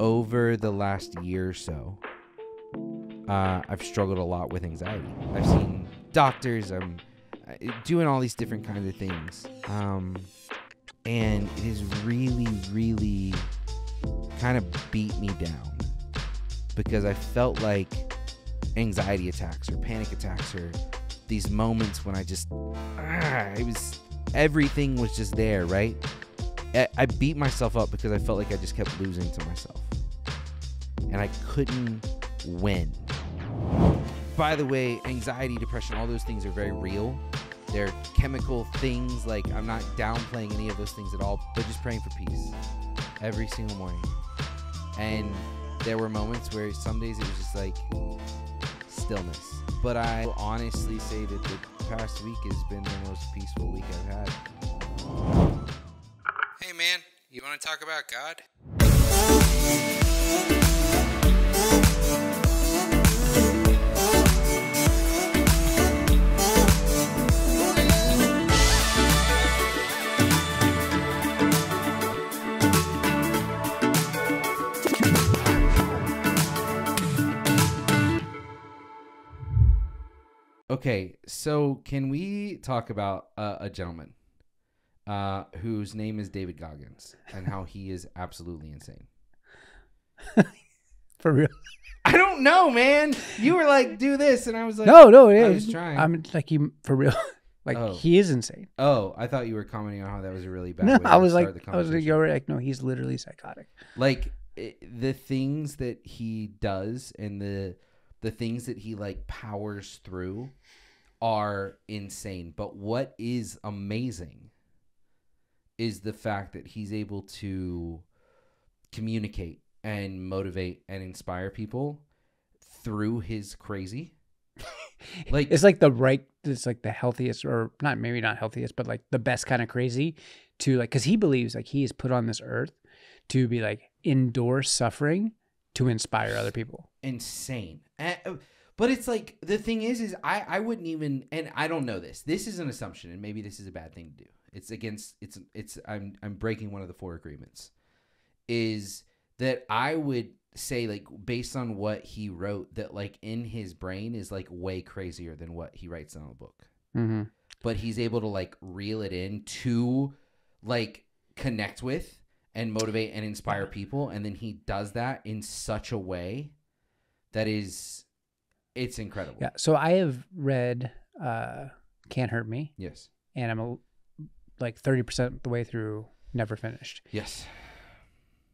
over the last year or so, uh, I've struggled a lot with anxiety. I've seen doctors. I'm uh, doing all these different kinds of things, um, and it has really, really kind of beat me down because I felt like anxiety attacks or panic attacks or these moments when I just ah, it was everything was just there, right? I beat myself up because I felt like I just kept losing to myself and I couldn't win. By the way, anxiety, depression, all those things are very real. They're chemical things. Like, I'm not downplaying any of those things at all, but just praying for peace every single morning. And there were moments where some days it was just like stillness. But I honestly say that the past week has been the most peaceful week I've had. Hey, man, you want to talk about God? Okay, so can we talk about uh, a gentleman uh, whose name is David Goggins and how he is absolutely insane? For real? I don't know, man. You were like, "Do this," and I was like, "No, no, yeah, I was trying." I'm like, "He for real." Like oh. he is insane. Oh, I thought you were commenting on how that was a really bad. No, I was like, I was like, you're like, no, he's literally psychotic. Like it, the things that he does and the the things that he like powers through are insane. But what is amazing is the fact that he's able to communicate and motivate and inspire people through his crazy. like it's like the right it's like the healthiest or not maybe not healthiest but like the best kind of crazy to like cuz he believes like he is put on this earth to be like endure suffering to inspire other people. Insane. uh, but it's like the thing is, is I I wouldn't even, and I don't know this. This is an assumption, and maybe this is a bad thing to do. It's against it's it's I'm I'm breaking one of the four agreements. Is that I would say like based on what he wrote that like in his brain is like way crazier than what he writes in the book. Mm-hmm. But he's able to like reel it in to like connect with and motivate and inspire people, and then he does that in such a way that is it's incredible. Yeah. So I have read uh, Can't Hurt Me. Yes. And I'm a, like 30% the way through, never finished. Yes.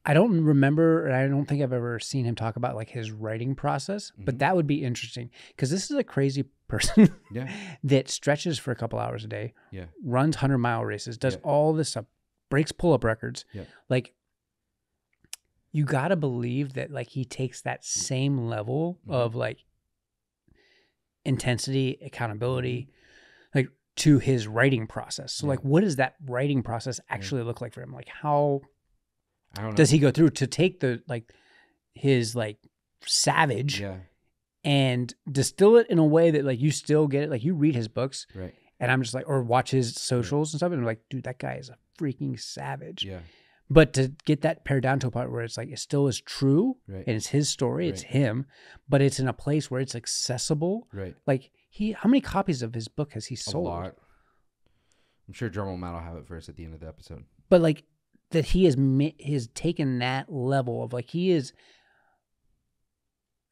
I don't remember, and I don't think I've ever seen him talk about like his writing process, mm-hmm. but that would be interesting because this is a crazy person yeah. that stretches for a couple hours a day, yeah. runs 100 mile races, does yeah. all this stuff, breaks pull up records. Yeah. Like, you got to believe that like he takes that same level mm-hmm. of like intensity, accountability, mm-hmm. like to his writing process. So, yeah. like, what does that writing process actually yeah. look like for him? Like, how does he go through to take the like his like savage yeah. and distill it in a way that like you still get it? Like, you read his books, right? And I'm just like, or watch his socials right. and stuff, and I'm like, dude, that guy is a freaking savage. Yeah. But to get that pared down to a point where it's like it still is true right. and it's his story, right. it's him, but it's in a place where it's accessible. Right. Like he, how many copies of his book has he sold? A lot. I'm sure Drummer Matt will have it for us at the end of the episode. But like that, he has has taken that level of like he is.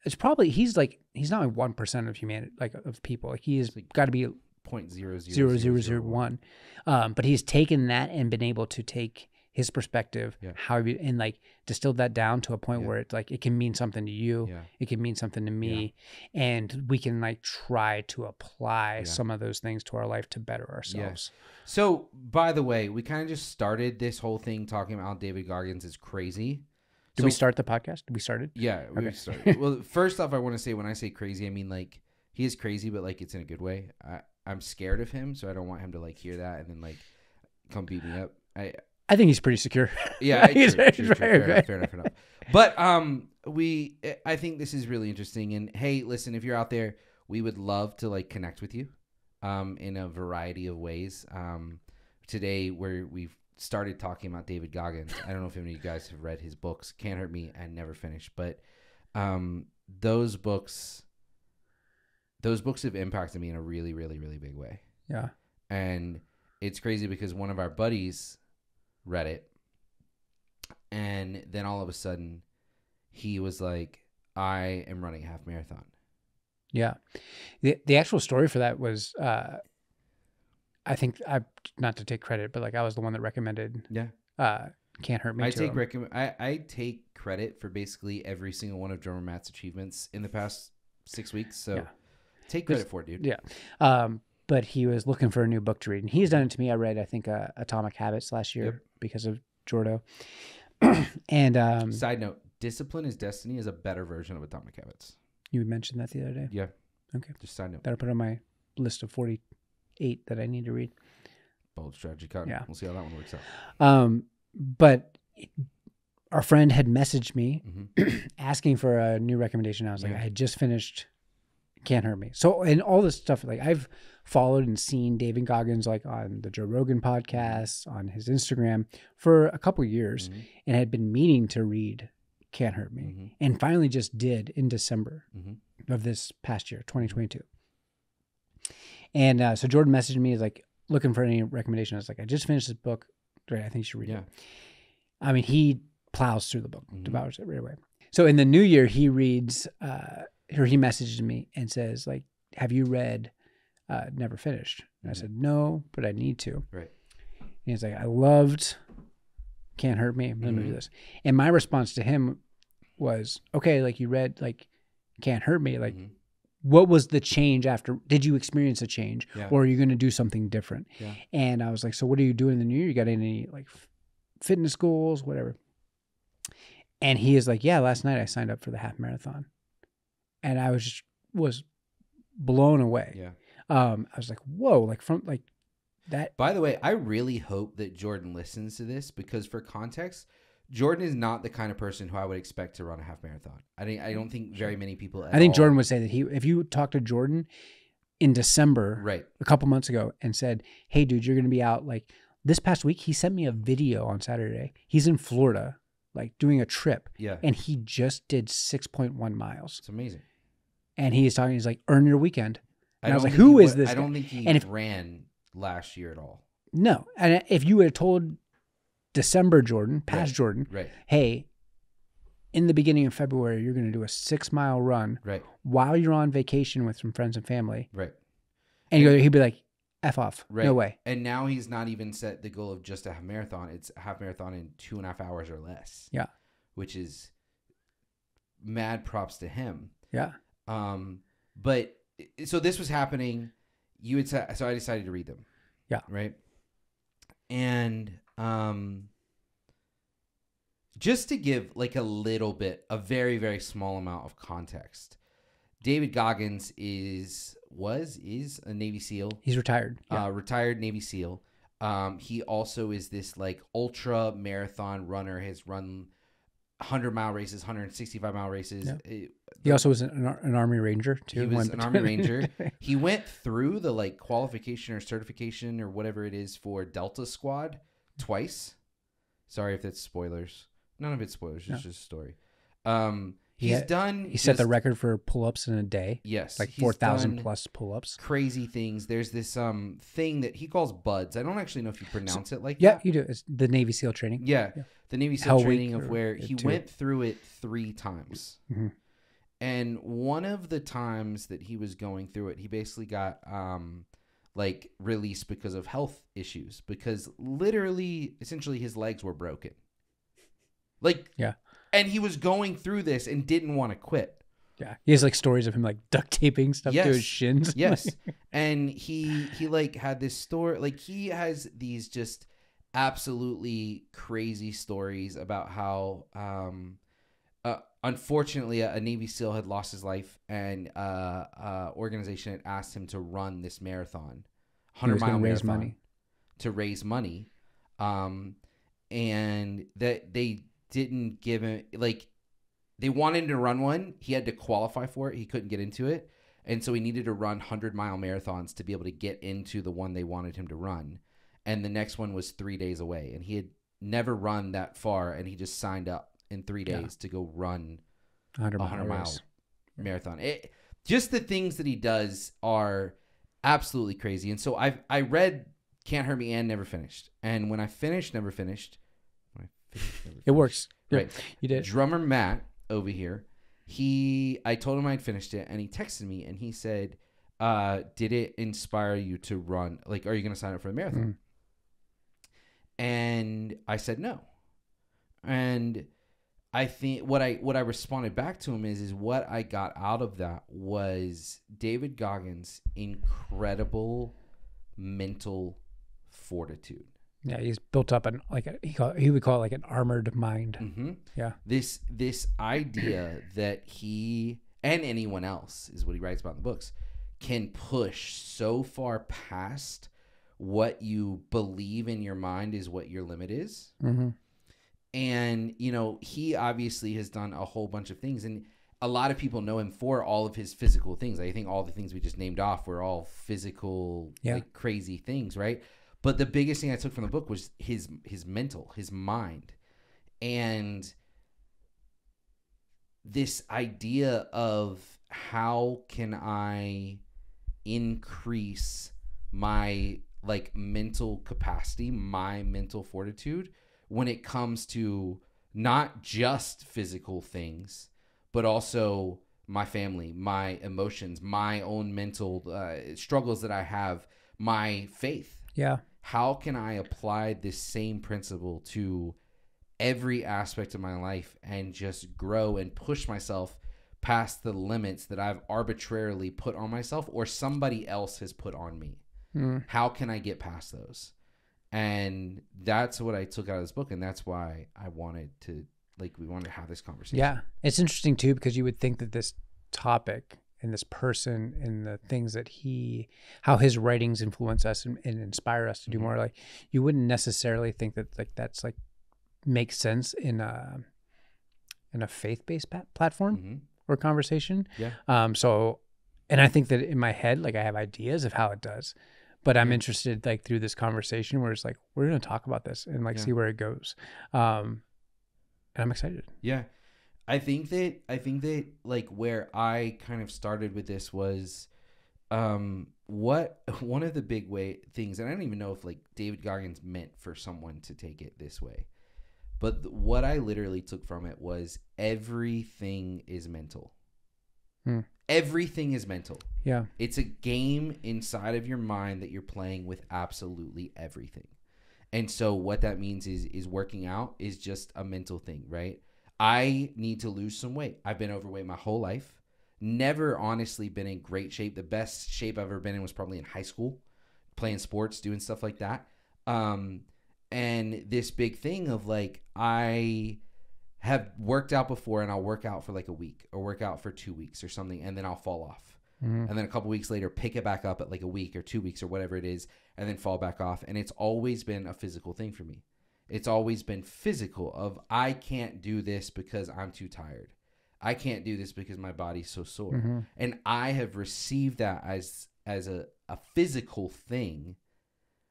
It's probably he's like he's not one of humanity, like of people. Like he has like, got to be point zero zero zero zero one. Um, but he's taken that and been able to take his perspective, yeah. how you and like distilled that down to a point yeah. where it's like it can mean something to you, yeah. it can mean something to me, and we can like try to apply some of those things to our life to better ourselves. So, by the way, we kind of just started this whole thing talking about David Goggins is crazy. Did so, we start the podcast? Did we started? Yeah, we okay. started. well, first off, I want to say when I say crazy, I mean like he is crazy, but like it's in a good way. I, I'm scared of him, so I don't want him to like hear that and then like come beat me up. I I think he's pretty secure. Yeah, he's true, true, true, fair, enough, fair, enough, fair enough. But um, we, I think this is really interesting. And hey, listen, if you're out there, we would love to like connect with you, um, in a variety of ways. Um, today where we've started talking about David Goggins. I don't know if any of you guys have read his books. Can't hurt me. I never finished, but um, those books, those books have impacted me in a really, really, really big way. Yeah, and it's crazy because one of our buddies Reddit. And then all of a sudden, he was like, I am running a half marathon. Yeah. The, the actual story for that was, uh, I think I, not to take credit, but like I was the one that recommended. Yeah. Uh, can't hurt me. I take recommend. I, I take credit for basically every single one of drummer Matt's achievements in the past six weeks. So yeah. take credit for it, dude. Yeah. Um, but he was looking for a new book to read, and he's done it to me. I read, I think, uh, Atomic Habits last year yep. because of Jordo. and um, side note: Discipline is Destiny is a better version of Atomic Habits. You mentioned that the other day. Yeah. Okay. Just side note. That'll put on my list of forty-eight that I need to read. Bold strategy, card. Yeah. We'll see how that one works out. Um, but. It, our friend had messaged me mm-hmm. asking for a new recommendation. I was like, I had just finished can't hurt me. So and all this stuff like I've followed and seen David Goggins like on the Joe Rogan podcast, on his Instagram for a couple years mm-hmm. and had been meaning to read Can't Hurt Me mm-hmm. and finally just did in December mm-hmm. of this past year, 2022. And uh, so Jordan messaged me, is like looking for any recommendation. I was like, I just finished this book. Great, I think you should read yeah. it. I mean, he plows through the book, mm-hmm. devours it right away. So in the new year, he reads uh, or he messages me and says like, "Have you read uh, Never Finished?" And mm-hmm. I said, "No, but I need to." Right. And he's like, "I loved Can't Hurt Me. I'm gonna mm-hmm. do this." And my response to him was, "Okay, like you read like Can't Hurt Me. Like, mm-hmm. what was the change after? Did you experience a change, yeah. or are you gonna do something different?" Yeah. And I was like, "So what are you doing in the new year? You got any like f- fitness goals, whatever?" And he is like, "Yeah, last night I signed up for the half marathon." and I was just, was blown away. Yeah. Um, I was like, whoa, like from like that. By the way, I really hope that Jordan listens to this because for context, Jordan is not the kind of person who I would expect to run a half marathon. I think I don't think very many people. I think all. Jordan would say that he, if you talk to Jordan in December, right, a couple months ago, and said, "Hey, dude, you're going to be out like this past week." He sent me a video on Saturday. He's in Florida, like doing a trip. Yeah, and he just did six point one miles. It's amazing and he's talking. He's like, "Earn your weekend." And I, I was like, "Who is this?" I don't guy? think he and if, ran last year at all. No, and if you had told December Jordan, past right. Jordan, right. hey, in the beginning of February, you're going to do a six mile run, right, while you're on vacation with some friends and family, right, and, and he'd be like, "F off, right. no way." And now he's not even set the goal of just a marathon; it's a half marathon in two and a half hours or less. Yeah, which is mad props to him. Yeah. Um, but so this was happening. You had sa- so I decided to read them. Yeah. Right. And um, just to give like a little bit, a very very small amount of context. David Goggins is was is a Navy SEAL. He's retired. Uh, yeah. Uh, retired Navy SEAL. Um, he also is this like ultra marathon runner. Has run 100 mile races, 165 mile races. It, he also was an, an, Army Ranger too. He was an Army Ranger. He went through the like qualification or certification or whatever it is for Delta Squad twice. Sorry if that's spoilers. None of it's spoilers. It's just a story. Um, He's yeah, done. He set the record for pull ups in a day. Yes, like four thousand plus pull ups. Crazy things. There's this um thing that he calls buds. I don't actually know if you pronounce so, it like yeah, that. you do. It's the Navy SEAL training. Yeah, yeah. the Navy SEAL Hell training of where he two. went through it three times, mm-hmm. and one of the times that he was going through it, he basically got um like released because of health issues because literally, essentially, his legs were broken. Like yeah, and he was going through this and didn't want to quit. Yeah, he has like stories of him like duct taping stuff yes. to his shins. Yes, and he he like had this story. Like he has these just absolutely crazy stories about how, um, uh, unfortunately, a, a, Navy SEAL had lost his life, and uh, uh organization had asked him to run this marathon, hundred mile raise marathon, money. to raise money, um, and that they didn't give him like they wanted to run one. He had to qualify for it. He couldn't get into it. And so he needed to run 100 mile marathons to be able to get into the one they wanted him to run. And the next one was three days away. And he had never run that far. And he just signed up in three days yeah. to go run 100, 100 mile marathon. It, just the things that he does are absolutely crazy. And so I I read Can't Hurt Me and Never Finished. And when I finished Never Finished, it works. Right. You did. Drummer Matt over here, he I told him I'd finished it and he texted me and he said, uh, did it inspire you to run like are you gonna sign up for the marathon? Mm. And I said no. And I think what I what I responded back to him is is what I got out of that was David Goggins' incredible mental fortitude. Yeah, he's built up an like a, he call, he would call it like an armored mind. Mm-hmm. Yeah, this this idea that he and anyone else is what he writes about in the books can push so far past what you believe in your mind is what your limit is. Mm-hmm. And you know he obviously has done a whole bunch of things, and a lot of people know him for all of his physical things. I think all the things we just named off were all physical, yeah. like crazy things, right? But the biggest thing I took from the book was his his mental, his mind, and this idea of how can I increase my like mental capacity, my mental fortitude when it comes to not just physical things, but also my family, my emotions, my own mental uh, struggles that I have, my faith. Yeah how can I apply this same principle to every aspect of my life and just grow and push myself past the limits that I've arbitrarily put on myself or somebody else has put on me? Mm. How can I get past those? And that's what I took out of this book. And that's why I wanted to, like, we wanted to have this conversation. Yeah. It's interesting, too, because you would think that this topic and this person and the things that he how his writings influence us and, and inspire us to do mm-hmm. more like you wouldn't necessarily think that like that's like makes sense in a in a faith-based pat- platform mm-hmm. or conversation yeah um so and i think that in my head like i have ideas of how it does but i'm yeah. interested like through this conversation where it's like we're gonna talk about this and like yeah. see where it goes um and i'm excited yeah I think that I think that like where I kind of started with this was um what one of the big way things and I don't even know if like David Goggins meant for someone to take it this way. But th- what I literally took from it was everything is mental. Hmm. Everything is mental. Yeah. It's a game inside of your mind that you're playing with absolutely everything. And so what that means is is working out is just a mental thing, right? I need to lose some weight. I've been overweight my whole life. Never honestly been in great shape. The best shape I've ever been in was probably in high school, playing sports, doing stuff like that. Um, and this big thing of like, I have worked out before and I'll work out for like a week or work out for two weeks or something and then I'll fall off. Mm-hmm. And then a couple weeks later, pick it back up at like a week or two weeks or whatever it is and then fall back off. And it's always been a physical thing for me. It's always been physical of I can't do this because I'm too tired. I can't do this because my body's so sore. Mm-hmm. And I have received that as as a, a physical thing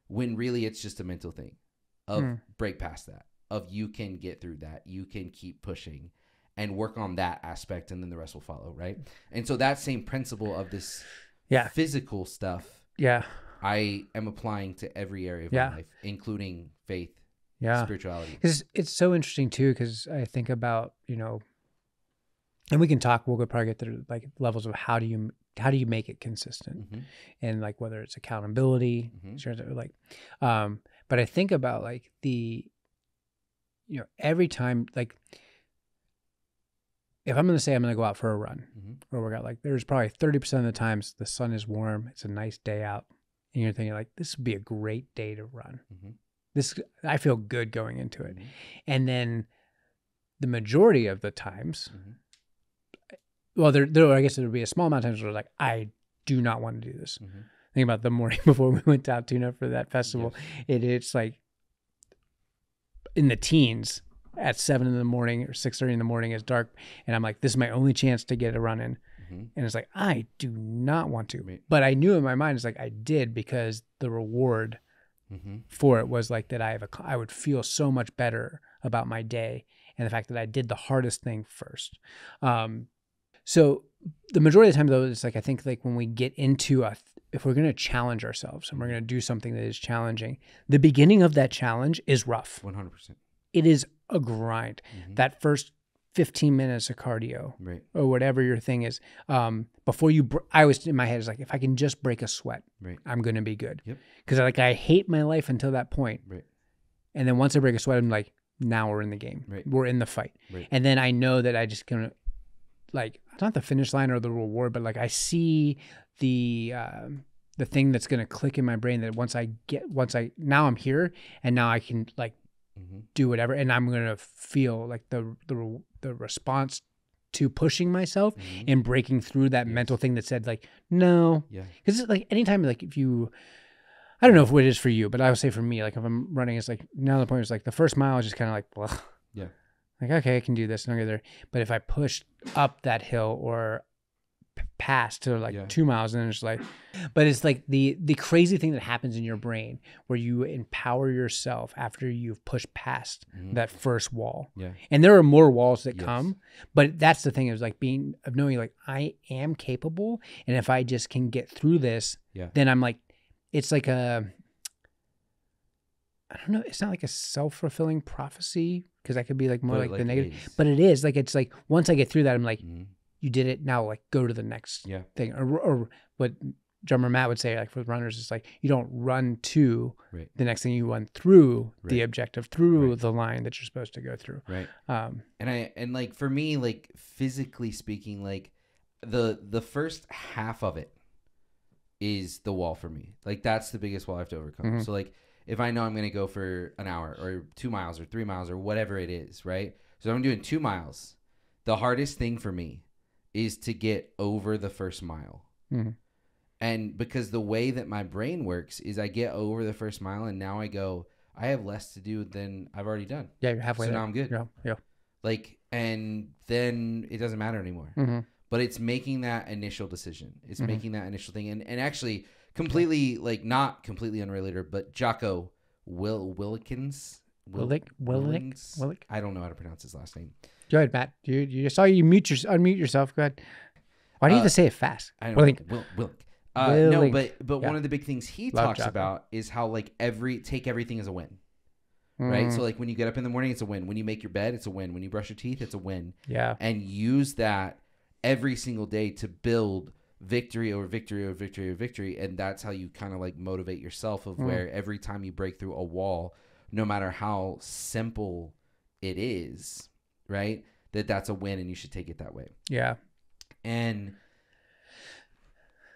when really it's just a mental thing of mm. break past that. Of you can get through that. You can keep pushing and work on that aspect and then the rest will follow, right? And so that same principle of this yeah. physical stuff. Yeah. I am applying to every area of yeah. my life, including faith yeah spirituality because it's so interesting too because i think about you know and we can talk we'll probably get through like levels of how do you how do you make it consistent mm-hmm. and like whether it's accountability mm-hmm. like um but i think about like the you know every time like if i'm going to say i'm going to go out for a run mm-hmm. or workout like there's probably 30% of the times the sun is warm it's a nice day out and you're thinking like this would be a great day to run mm-hmm. This I feel good going into it. Mm-hmm. And then the majority of the times, mm-hmm. well, there, there, I guess there would be a small amount of times where like, I do not want to do this. Mm-hmm. Think about the morning before we went to Altoona for that festival. Yes. It, it's like in the teens at seven in the morning or six thirty in the morning. It's dark, and I'm like, this is my only chance to get a run in. And it's like, I do not want to. But I knew in my mind, it's like, I did because the reward mm-hmm. for it was like that I have a I would feel so much better about my day and the fact that I did the hardest thing first. Um, so the majority of the time though it's like I think like when we get into a if we're going to challenge ourselves and we're going to do something that is challenging, the beginning of that challenge is rough. 100%. It is a grind. Mm-hmm. That first 15 minutes of cardio right. or whatever your thing is um, before you br- i was in my head is like if i can just break a sweat right. i'm gonna be good because yep. like i hate my life until that point right. and then once i break a sweat i'm like now we're in the game we're in the fight and then i know that i just can like not the finish line or the reward but like i see the uh, the thing that's gonna click in my brain that once i get once i now i'm here and now i can like mm-hmm. do whatever, and I'm gonna feel like the the the response to pushing myself mm-hmm. and breaking through that yes. mental thing that said like no, yeah, because like anytime like if you I don't know if it is for you, but I would say for me, like if I'm running, it's like now the point is like the first mile is just kind of like, yeah, like okay, I can do this and I'll get there. But if I push up that hill or past to like yeah. two miles and it's like but it's like the the crazy thing that happens in your brain where you empower yourself after you've pushed past mm-hmm. that first wall yeah and there are more walls that yes. come but that's the thing is like being of knowing like i am capable and if i just can get through this yeah then i'm like it's like a I don't know. It's not like a self-fulfilling prophecy because that could be like more like, like the negative, is. but it is like it's like once I get through that, I'm like, mm-hmm you did it now like go to the next yeah. thing or, or what drummer Matt would say like for runners it's like you don't run to right. the next thing you run through right. the objective through right. the line that you're supposed to go through right um and I and like for me like physically speaking like the the first half of it is the wall for me like that's the biggest wall I have to overcome mm-hmm. so like if I know I'm gonna go for an hour or two miles or three miles or whatever it is right so I'm doing two miles the hardest thing for me is to get over the first mile. Mm-hmm. And because the way that my brain works is I get over the first mile and now I go, I have less to do than I've already done. Yeah, you're halfway. So there. now I'm good. Yeah, yeah. Like, and then it doesn't matter anymore. Mm-hmm. But it's making that initial decision. It's mm-hmm. making that initial thing. And and actually, completely like not completely unrelated, but Jocko Will Wilkins Willick. Willick. Willick. I don't know how to pronounce his last name. Go ahead, Matt. You, you saw you mute your, unmute yourself. Go ahead. Why do you uh, have to uh, say it fast? I don't Willick. Willick. Uh, Willick. No, but but yeah. one of the big things he Love talks Jack. about is how like every take everything as a win, mm. right? So mm. like when you get up in the morning, it's a win. When you make your bed, it's a win. When you brush your teeth, it's a win. Yeah. And use that every single day to build victory over victory over victory over victory, and that's how you kind of like motivate yourself of mm. where every time you break through a wall, no matter how simple it is, right? That that's a win and you should take it that way. Yeah. And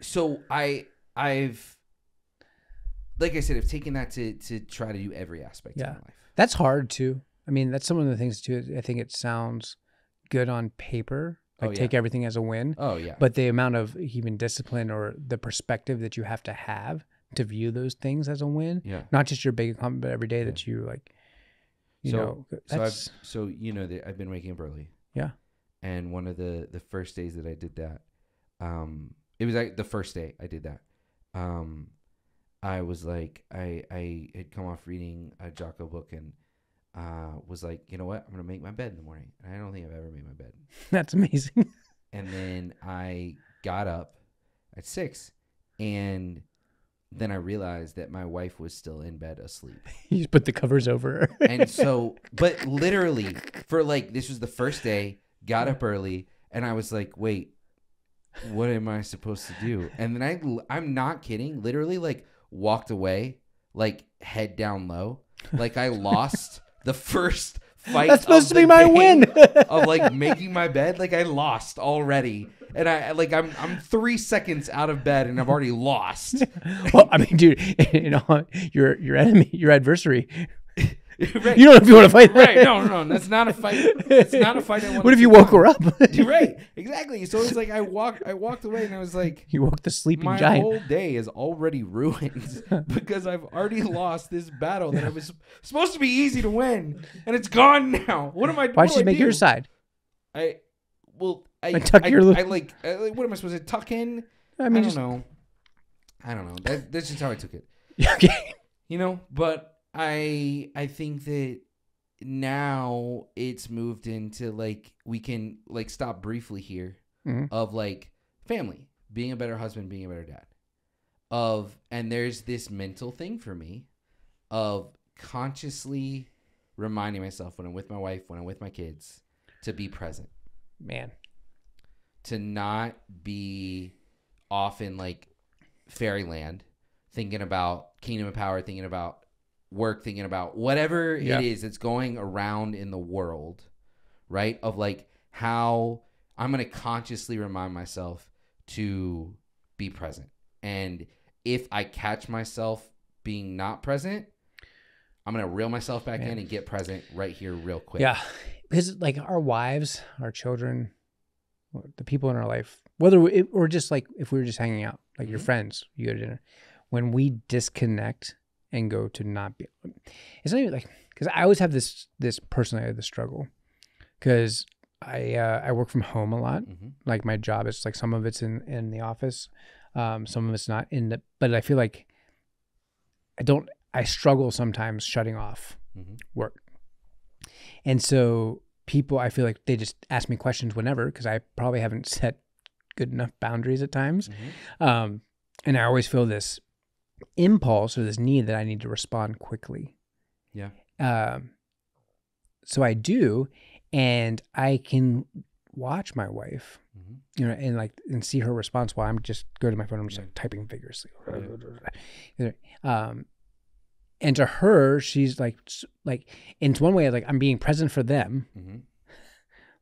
so I I've like I said, I've taken that to to try to do every aspect yeah. of my life. That's hard too. I mean, that's some of the things too. I think it sounds good on paper. Oh, like oh, yeah. take everything as a win. Oh yeah. But the amount of even discipline or the perspective that you have to have to view those things as a win. Yeah. Not just your big accomplishment, but every day yeah. that you like, you so, know. So, I've, so you know I've been waking up early. Yeah. And one of the the first days that I did that, um, it was like the first day I did that. Um, I was like, I I had come off reading a Jocko book and uh, was like, you know what, I'm gonna make my bed in the morning. And I don't think I've ever made my bed. That's amazing. and then I got up at six and then I realized that my wife was still in bed asleep. You just put the covers over her. and so, but literally, for like, this was the first day, got up early, and I was like, wait, what am I supposed to do? And then I, I'm not kidding, literally, like, walked away, like, head down low. Like, I lost the first fight. That's supposed to be my win. of like making my bed. Like, I lost already and I like I'm I'm three seconds out of bed and I've already lost. well, I mean, dude, you know, your your enemy, your adversary. Right. You don't know if you want to fight. Right? No, no, no. That's not a fight. It's not a fight. what if you woke her up? right. Exactly. So it's like I walked. I walked away, and I was like, "You woke the sleeping my giant." My whole day is already ruined because I've already lost this battle that I was supposed to be easy to win, and it's gone now. What am I? Why did she make your side? I well, I, I tuck I, your. I, I like, I like. What am I supposed to tuck in? I mean, I don't just... know. I don't know. That, that's just how I took it. okay. You know, but I I think that now it's moved into like we can like stop briefly here mm-hmm. of like family being a better husband, being a better dad. Of and there's this mental thing for me of consciously reminding myself when I'm with my wife, when I'm with my kids, to be present. Man, to not be off in like fairyland thinking about kingdom of power thinking about work thinking about whatever yeah. it is that's going around in the world right of like how i'm going to consciously remind myself to be present and if i catch myself being not present i'm going to reel myself back in and get present right here real quick yeah because like our wives our children the people in our life, whether we, or just like if we were just hanging out, like your mm-hmm. friends, you go to dinner. When we disconnect and go to not be, it's not even like because I always have this this personally the this struggle because I uh, I work from home a lot. Mm-hmm. Like my job is like some of it's in in the office, um, some of it's not in the. But I feel like I don't. I struggle sometimes shutting off mm-hmm. work, and so people, I feel like they just ask me questions whenever because I probably haven't set good enough boundaries at times. Mm-hmm. Um, and I always feel this impulse or this need that I need to respond quickly. Yeah. Um, so I do, and I can watch my wife, mm-hmm. you know, and like and see her response while I'm just going to my phone. I'm just yeah. like typing vigorously. Yeah. um, and to her she's like like in one way like i'm being present for them mm-hmm.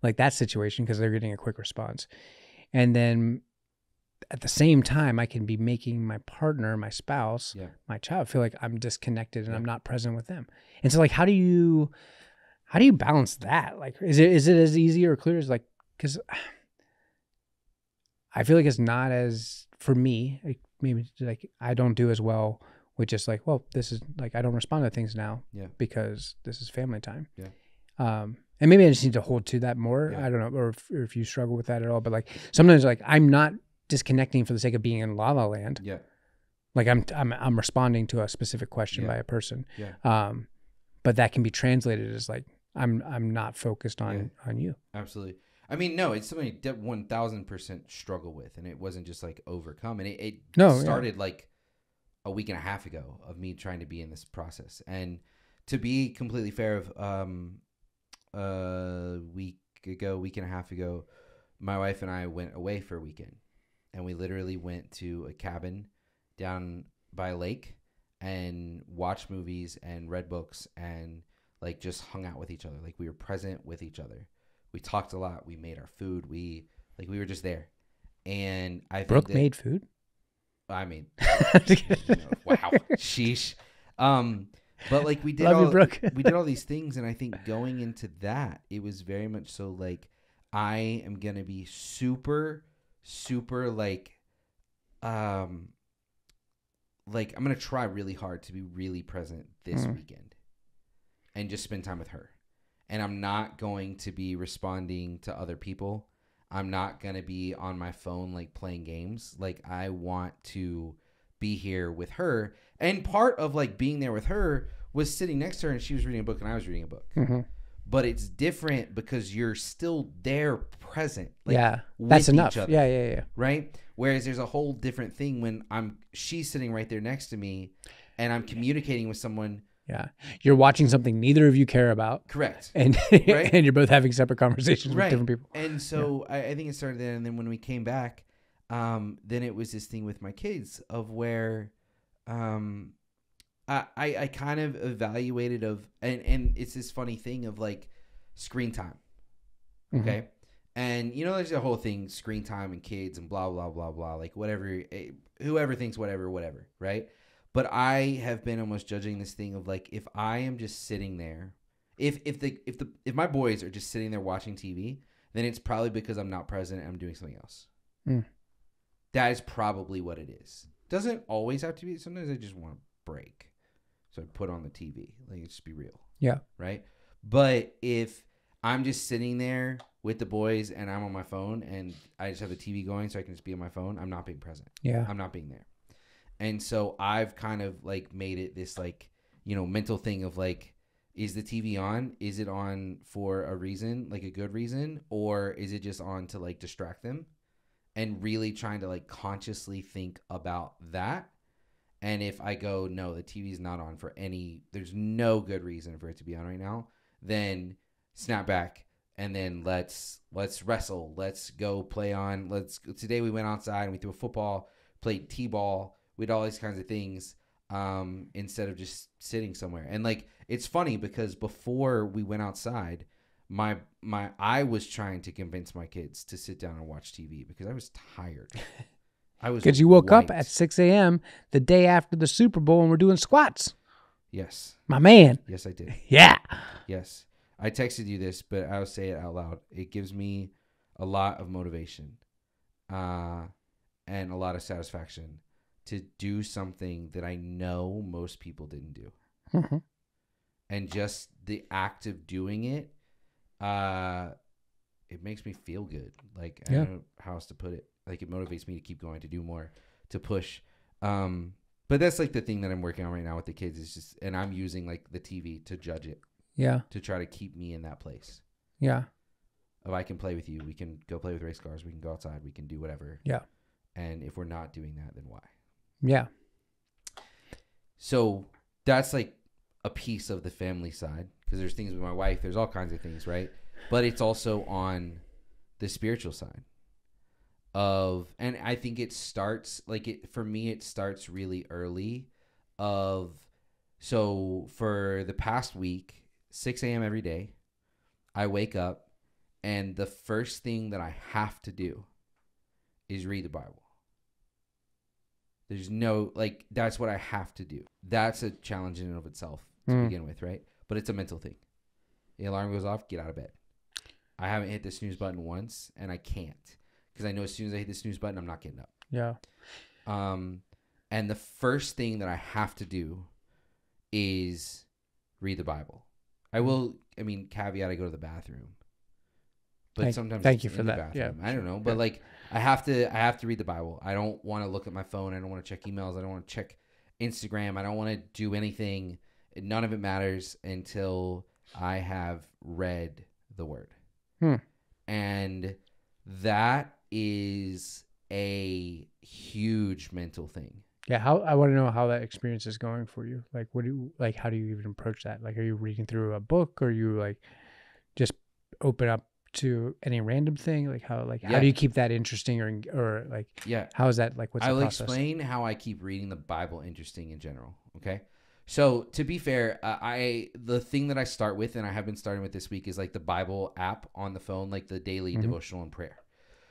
like that situation because they're getting a quick response and then at the same time i can be making my partner my spouse yeah. my child feel like i'm disconnected and yeah. i'm not present with them and so like how do you how do you balance that like is it is it as easy or clear as like because i feel like it's not as for me like maybe like i don't do as well which is like, well, this is like I don't respond to things now yeah. because this is family time. Yeah. Um, and maybe I just need to hold to that more. Yeah. I don't know, or if, or if, you struggle with that at all. But like sometimes, like I'm not disconnecting for the sake of being in La La Land. Yeah. Like I'm, I'm, I'm responding to a specific question yeah. by a person. Yeah. Um, but that can be translated as like I'm, I'm not focused on yeah. on you. Absolutely. I mean, no, it's something one thousand percent struggle with, and it wasn't just like overcome, and it, it no, started like a week and a half ago of me trying to be in this process. And to be completely fair, of um, a week ago, week and a half ago, my wife and I went away for a weekend, and we literally went to a cabin down by a lake and watched movies and read books and like just hung out with each other. Like we were present with each other. We talked a lot. We made our food. We like we were just there. And I Brooke that, made food. I mean, wow, sheesh. Um, but like we did Love all you, we did all these things, and I think going into that, it was very much so like I am gonna be super, super like, um, like I'm gonna try really hard to be really present this mm. weekend, and just spend time with her, and I'm not going to be responding to other people. I'm not going to be on my phone like playing games. Like I want to be here with her. And part of like being there with her was sitting next to her and she was reading a book and I was reading a book. Mm-hmm. But it's different because you're still there present. Like, yeah. That's enough. Other, yeah, yeah, yeah. Right? Whereas there's a whole different thing when I'm she's sitting right there next to me and I'm communicating with someone yeah. You're watching something neither of you care about. Correct. And right? and you're both having separate conversations right. with different people. And so yeah. I, I, think it started there. And then when we came back, um, then it was this thing with my kids of where um, I, I, I kind of evaluated of, and, and it's this funny thing of like screen time. Mm-hmm. Okay. Mm-hmm. And you know, there's a whole thing screen time and kids and blah, blah, blah, blah, like whatever, eh, whoever thinks whatever, whatever. Right. But I have been almost judging this thing of like if I am just sitting there, if if the if the if my boys are just sitting there watching TV, then it's probably because I'm not present and I'm doing something else. Mm. That is probably what it is. Doesn't always have to be. Sometimes I just want a break, so I put on the TV. Like just be real. Yeah. Right. But if I'm just sitting there with the boys and I'm on my phone and I just have the TV going so I can just be on my phone, I'm not being present. Yeah. I'm not being there. And so I've kind of like made it this like, you know, mental thing of like, is the TV on? Is it on for a reason, like a good reason, or is it just on to like distract them? And really trying to like consciously think about that. And if I go, no, the TV is not on for any, there's no good reason for it to be on right now, then snap back and then let's let's wrestle let's go play on let's today we went outside and we threw a football played t-ball we did all these kinds of things um, instead of just sitting somewhere. And like it's funny because before we went outside, my my I was trying to convince my kids to sit down and watch TV because I was tired. I was because you woke white. up at six a.m. the day after the Super Bowl and we're doing squats. Yes, my man. Yes, I did. yeah. Yes, I texted you this, but I'll say it out loud. It gives me a lot of motivation, uh, and a lot of satisfaction to do something that I know most people didn't do. Mm-hmm. And just the act of doing it, uh, it makes me feel good. Like, yeah. I don't know how else to put it. Like, it motivates me to keep going, to do more, to push. Um, but that's like the thing that I'm working on right now with the kids is just, and I'm using like the TV to judge it. Yeah. To try to keep me in that place. Yeah. Of I can play with you. We can go play with race cars. We can go outside. We can do whatever. Yeah. And if we're not doing that, then why? Yeah. So that's like a piece of the family side because there's things with my wife, there's all kinds of things, right? But it's also on the spiritual side of and I think it starts like it for me it starts really early of so for the past week, 6 a.m. every day, I wake up and the first thing that I have to do is read the Bible. There's no like that's what I have to do. That's a challenge in and of itself to mm. begin with, right? But it's a mental thing. The alarm goes off, get out of bed. I haven't hit the snooze button once, and I can't because I know as soon as I hit the snooze button, I'm not getting up. Yeah. Um, and the first thing that I have to do is read the Bible. I hmm. will. I mean, caveat: I go to the bathroom, but thank, sometimes thank you for that. Bathroom. Yeah, I don't know, but yeah. like I have to I have to read the Bible. I don't want to look at my phone. I don't want to check emails. I don't want to check Instagram. I don't want to do anything. None of it matters until I have read the Word, hmm. and that is a huge mental thing. Yeah, how I want to know how that experience is going for you. Like, what do you, like? How do you even approach that? Like, are you reading through a book, or you like just open up to any random thing? Like how like yeah. how do you keep that interesting or or like yeah how is that like what's I will explain how I keep reading the Bible interesting in general. Okay, so to be fair, uh, I the thing that I start with and I have been starting with this week is like the Bible app on the phone, like the daily mm-hmm. devotional and prayer.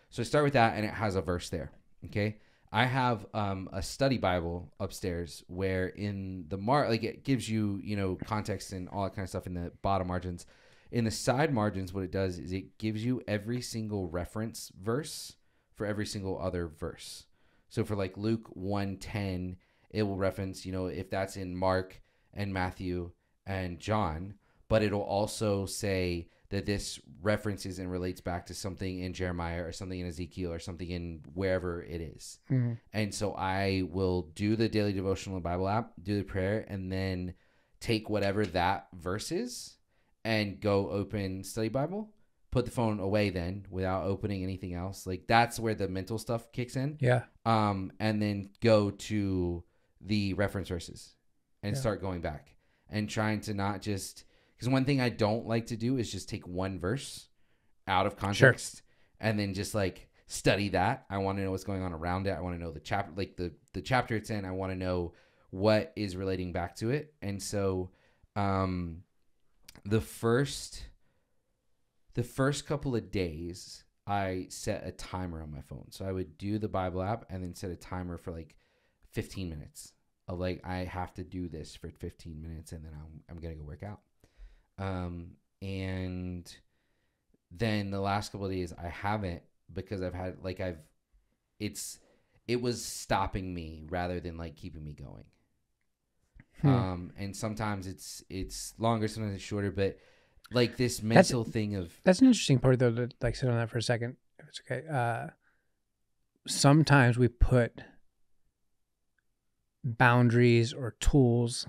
So I start with that and it has a verse there. Okay. I have um, a study Bible upstairs where in the mar like it gives you you know context and all that kind of stuff in the bottom margins. In the side margins, what it does is it gives you every single reference verse for every single other verse. So for like Luke 110, it will reference, you know, if that's in Mark and Matthew and John, but it'll also say that this references and relates back to something in Jeremiah or something in Ezekiel or something in wherever it is. Mm-hmm. And so I will do the daily devotional Bible app, do the prayer, and then take whatever that verse is and go open study Bible. Put the phone away then without opening anything else. Like that's where the mental stuff kicks in. Yeah. Um, and then go to the reference verses and yeah. start going back and trying to not just because one thing I don't like to do is just take one verse out of context sure. and then just like study that. I want to know what's going on around it. I want to know the chapter, like the the chapter it's in. I want to know what is relating back to it. And so, um, the first the first couple of days I set a timer on my phone. So I would do the Bible app and then set a timer for like 15 minutes of like I have to do this for 15 minutes and then I'm I'm gonna go work out. Um, and then the last couple of days I haven't because I've had like I've it's it was stopping me rather than like keeping me going. Hmm. Um, and sometimes it's it's longer, sometimes it's shorter, but like this mental that's, thing of that's an interesting part though to like sit on that for a second if it's okay uh sometimes we put boundaries or tools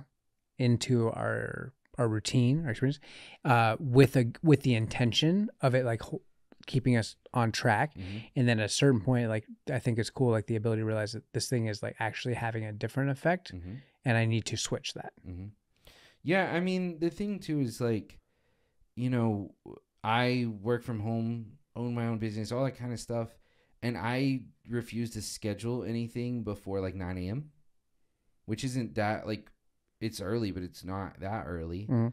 into our our routine our experience uh with a with the intention of it like keeping us on track mm-hmm. and then at a certain point like i think it's cool like the ability to realize that this thing is like actually having a different effect mm-hmm and I need to switch that. Mm-hmm. Yeah, I mean, the thing too is like, you know, I work from home, own my own business, all that kind of stuff, and I refuse to schedule anything before like 9 a.m., which isn't that like it's early, but it's not that early. Mm-hmm.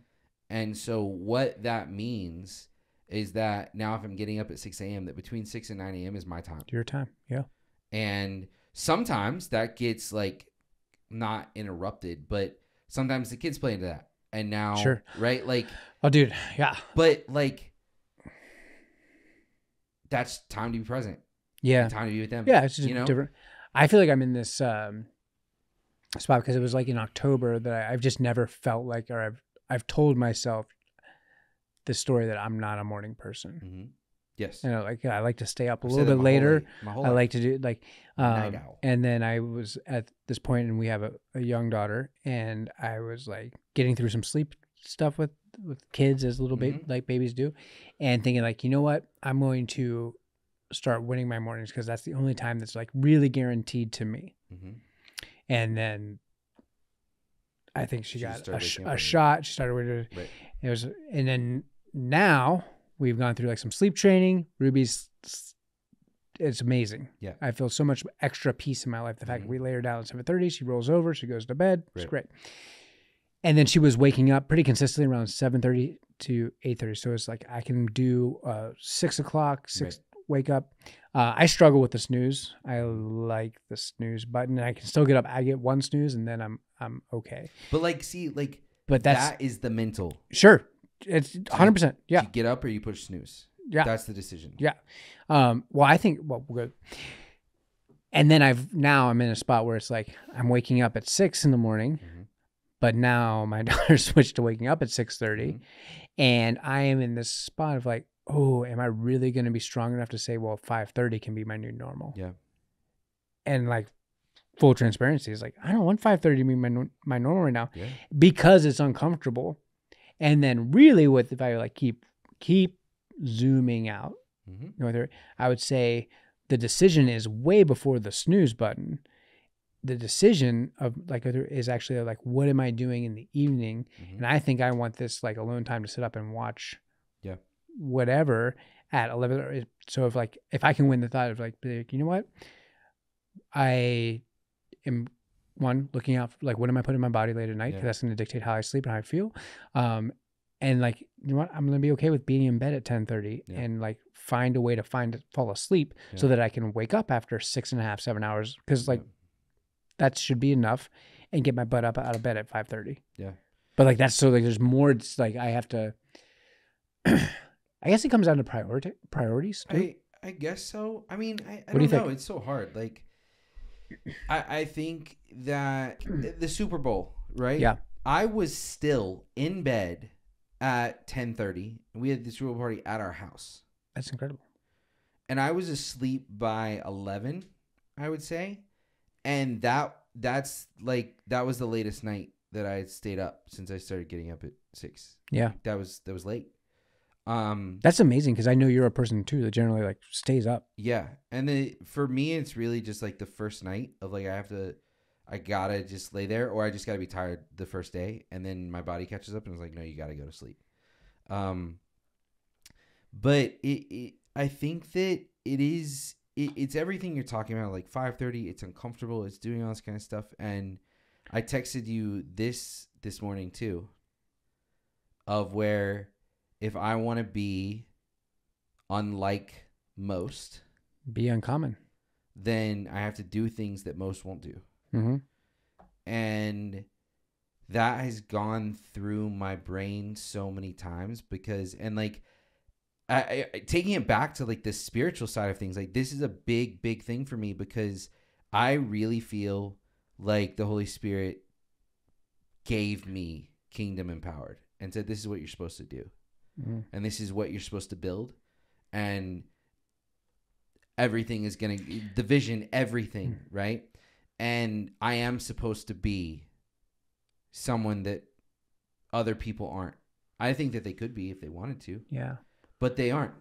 And so what that means is that now if I'm getting up at 6 a.m., that between 6 and 9 a.m. is my time. Your time, yeah. And sometimes that gets like not interrupted, but sometimes the kids play into that. And now, sure. right? Like, oh, dude, yeah. But like, that's time to be present. Yeah. Time to be with them. Yeah. It's just you know? different. I feel like I'm in this um, spot because it was like in October that I, have just never felt like, or I've, I've told myself the story that I'm not a morning person. Mm-hmm Yes. You know, like I like to stay up a little bit later. I like to do like, um, and then I was at this point, and we have a, a young daughter, and I was like getting through some sleep stuff with with kids as little mm-hmm. like babies do, and thinking like, you know what, I'm going to start winning my mornings because that's the only time that's like really guaranteed to me. Mm-hmm. And then I think she, she got a, sh- a shot. She started winning. Right. It was, and then now We've gone through like some sleep training. Ruby's it's amazing. Yeah. I feel so much extra peace in my life. The mm-hmm. fact that we lay her down at 7:30, she rolls over, she goes to bed. It's great. And then she was waking up pretty consistently around 7:30 to 8:30. So it's like I can do uh, six o'clock, six right. wake up. Uh, I struggle with the snooze. I like the snooze button. I can still get up. I get one snooze and then I'm I'm okay. But like, see, like, but that's, that is the mental. Sure, it's 100. percent Yeah. You get up or you push snooze. Yeah. That's the decision. Yeah. Um, well, I think well, good. And then I've now I'm in a spot where it's like I'm waking up at six in the morning, mm-hmm. but now my daughter switched to waking up at six mm-hmm. and I am in this spot of like, oh, am I really going to be strong enough to say, well, five thirty can be my new normal? Yeah. And like full transparency is like I don't want five thirty to be my my normal right now yeah. because it's uncomfortable and then really with if I like keep keep zooming out mm-hmm. northern, I would say the decision is way before the snooze button. The decision of like is actually like what am I doing in the evening? Mm-hmm. And I think I want this like alone time to sit up and watch yeah whatever at 11 so if like if i can win the thought of like, like you know what i am one looking out like what am I putting in my body late at night? Because yeah. that's going to dictate how I sleep and how I feel. Um, and like you know what, I'm going to be okay with being in bed at 10:30 yeah. and like find a way to find fall asleep yeah. so that I can wake up after six and a half seven hours because like that should be enough and get my butt up out of bed at 5:30. Yeah. But like that's so like there's more. It's like I have to. I guess it comes down to priority priorities. Too. I I guess so. I mean, I, I don't do know. Think? It's so hard. Like I, I think that hmm. the Super Bowl, right? Yeah. I was still in bed at 10:30. We had the Super Bowl party at our house. That's incredible. And I was asleep by 11, I would say. And that that's like that was the latest night that I had stayed up since I started getting up at 6. Yeah. That was that was late. Um, That's amazing because I know you're a person too that generally like stays up. yeah, and then for me, it's really just like the first night of like I have to, I gotta just lay there, or I just gotta be tired the first day, and then my body catches up and it's like, no, you gotta go to sleep. Um, but it, it I think that it is, it, it's everything you're talking about. Like five thirty, it's uncomfortable, it's doing all this kind of stuff, and I texted you this this morning too, of where if I want to be unlike most, be uncommon, then I have to do things that most won't do. Mm-hmm. And that has gone through my brain so many times because, and like, I, I, taking it back to like the spiritual side of things, like this is a big, big thing for me because I really feel like the Holy Spirit gave me kingdom empowered and said, This is what you're supposed to do mm. and this is what you're supposed to build, and everything is gonna the vision, everything, mm. right? And I am supposed to be someone that other people aren't. I think that they could be if they wanted to. Yeah. But they aren't.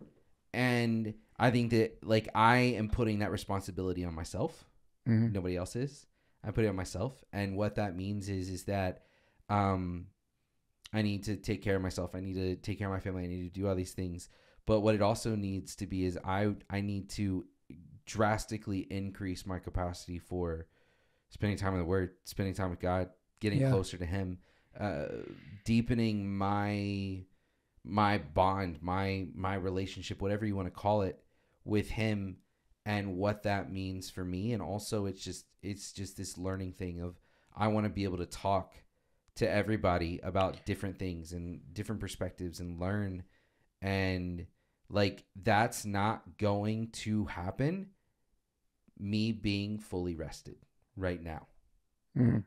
And I think that like I am putting that responsibility on myself. Mm-hmm. Nobody else is. I put it on myself. And what that means is is that um I need to take care of myself. I need to take care of my family. I need to do all these things. But what it also needs to be is I I need to drastically increase my capacity for spending time in the Word, spending time with God, getting yeah. closer to Him, uh, deepening my my bond, my my relationship, whatever you want to call it, with Him, and what that means for me. And also, it's just it's just this learning thing of I want to be able to talk to everybody about different things and different perspectives and learn and like that's not going to happen me being fully rested right now mm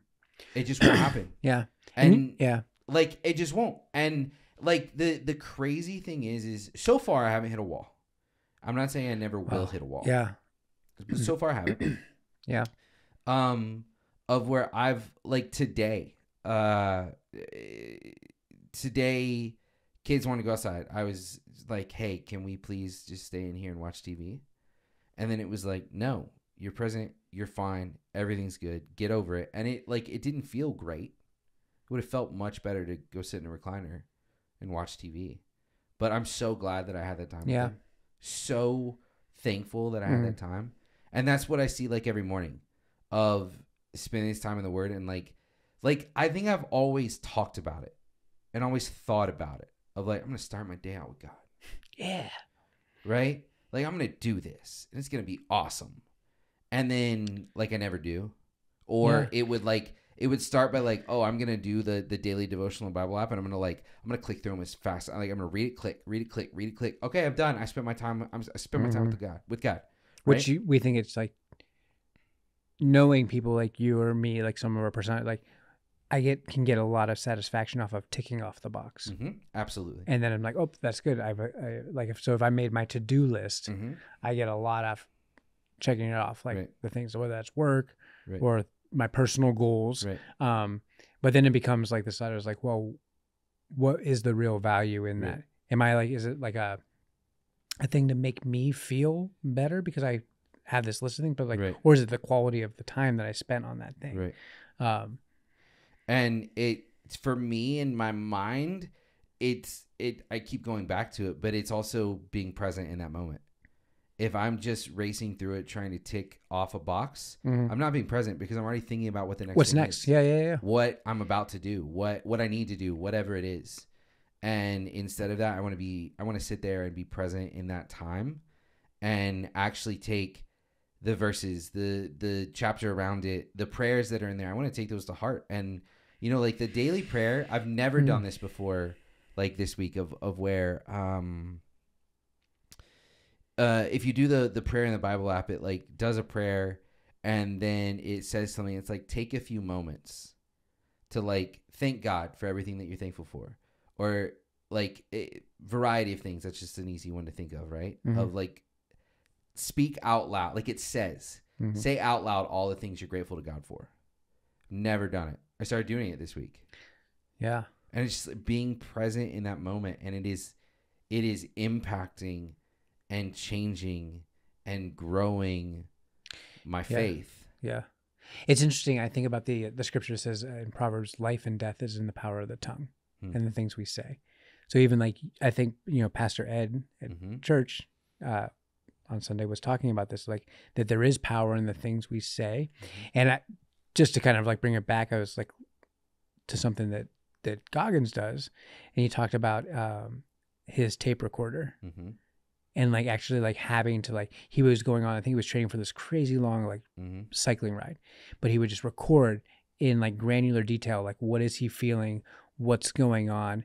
it just won't happen yeah and yeah like it just won't and like the the crazy thing is is so far i haven't hit a wall i'm not saying i never will hit a wall yeah so far i haven't yeah um of where i've like today uh, today kids want to go outside. I was like, hey, can we please just stay in here and watch TV? And then it was like, no, you're present, you're fine, everything's good, get over it. And it like it didn't feel great. It would have felt much better to go sit in a recliner and watch TV. But I'm so glad that I had that time. Yeah. So thankful that I had that mm. time. And that's what I see like every morning of spending this time in the word and like like I think I've always talked about it and always thought about it of like I'm gonna start my day out with God. Yeah. Right? Like I'm gonna do this and it's gonna be awesome. And then like I never do. Or yeah. it would like it would start by like, oh, I'm gonna do the the daily devotional Bible app, and I'm gonna like, I'm gonna click through them as fast. Like, I'm gonna read it, click, read it, click, read it, click. Okay, I'm done. I spent my time. I'm, I spent my time mm-hmm. with God, with God. Right? Which you, we think it's like knowing people like you or me, like some of our personality, like I get can get a lot of satisfaction off of ticking off the box. Mm-hmm. Absolutely. And then I'm like, oh, that's good. I've uh, I, like if so if I made my to do list, mm-hmm. I get a lot of checking it off, like right. the things whether that's work right. or my personal goals. Right. Um, but then it becomes like the I is like, well, what is the real value in that? Am I like, is it like a a thing to make me feel better because I have this listening, but like, or is it the quality of the time that I spent on that thing? Right. Um, and it for me in my mind it's it i keep going back to it but it's also being present in that moment if i'm just racing through it trying to tick off a box mm-hmm. i'm not being present because i'm already thinking about what the next what's next is, yeah yeah yeah what i'm about to do what what i need to do whatever it is and instead of that i want to be i want to sit there and be present in that time and actually take the verses the the chapter around it the prayers that are in there i want to take those to heart and you know, like the daily prayer. I've never mm. done this before, like this week of of where um uh if you do the the prayer in the Bible app, it like does a prayer and then it says something. It's like take a few moments to like thank God for everything that you're thankful for, or like a variety of things. That's just an easy one to think of, right? Mm-hmm. Of like speak out loud, like it says, mm-hmm. say out loud all the things you're grateful to God for. Never done it. I started doing it this week. Yeah. And it's just being present in that moment and it is it is impacting and changing and growing my yeah. faith. Yeah. It's interesting. I think about the the scripture says uh, in Proverbs, life and death is in the power of the tongue hmm and the things we say. So even like I think you know Pastor Ed at mm-hmm. church uh, on Sunday was talking about this, like that there is power in the things we say, mm-hmm. and I, just to kind of like bring it back, I was like to something that that Goggins does, and he talked about um, his tape recorder. Mm-hmm. And like actually like having to like he was going on I think he was training for this crazy long like mm-hmm. cycling ride, but he would just record in like granular detail like what is he feeling, what's going on,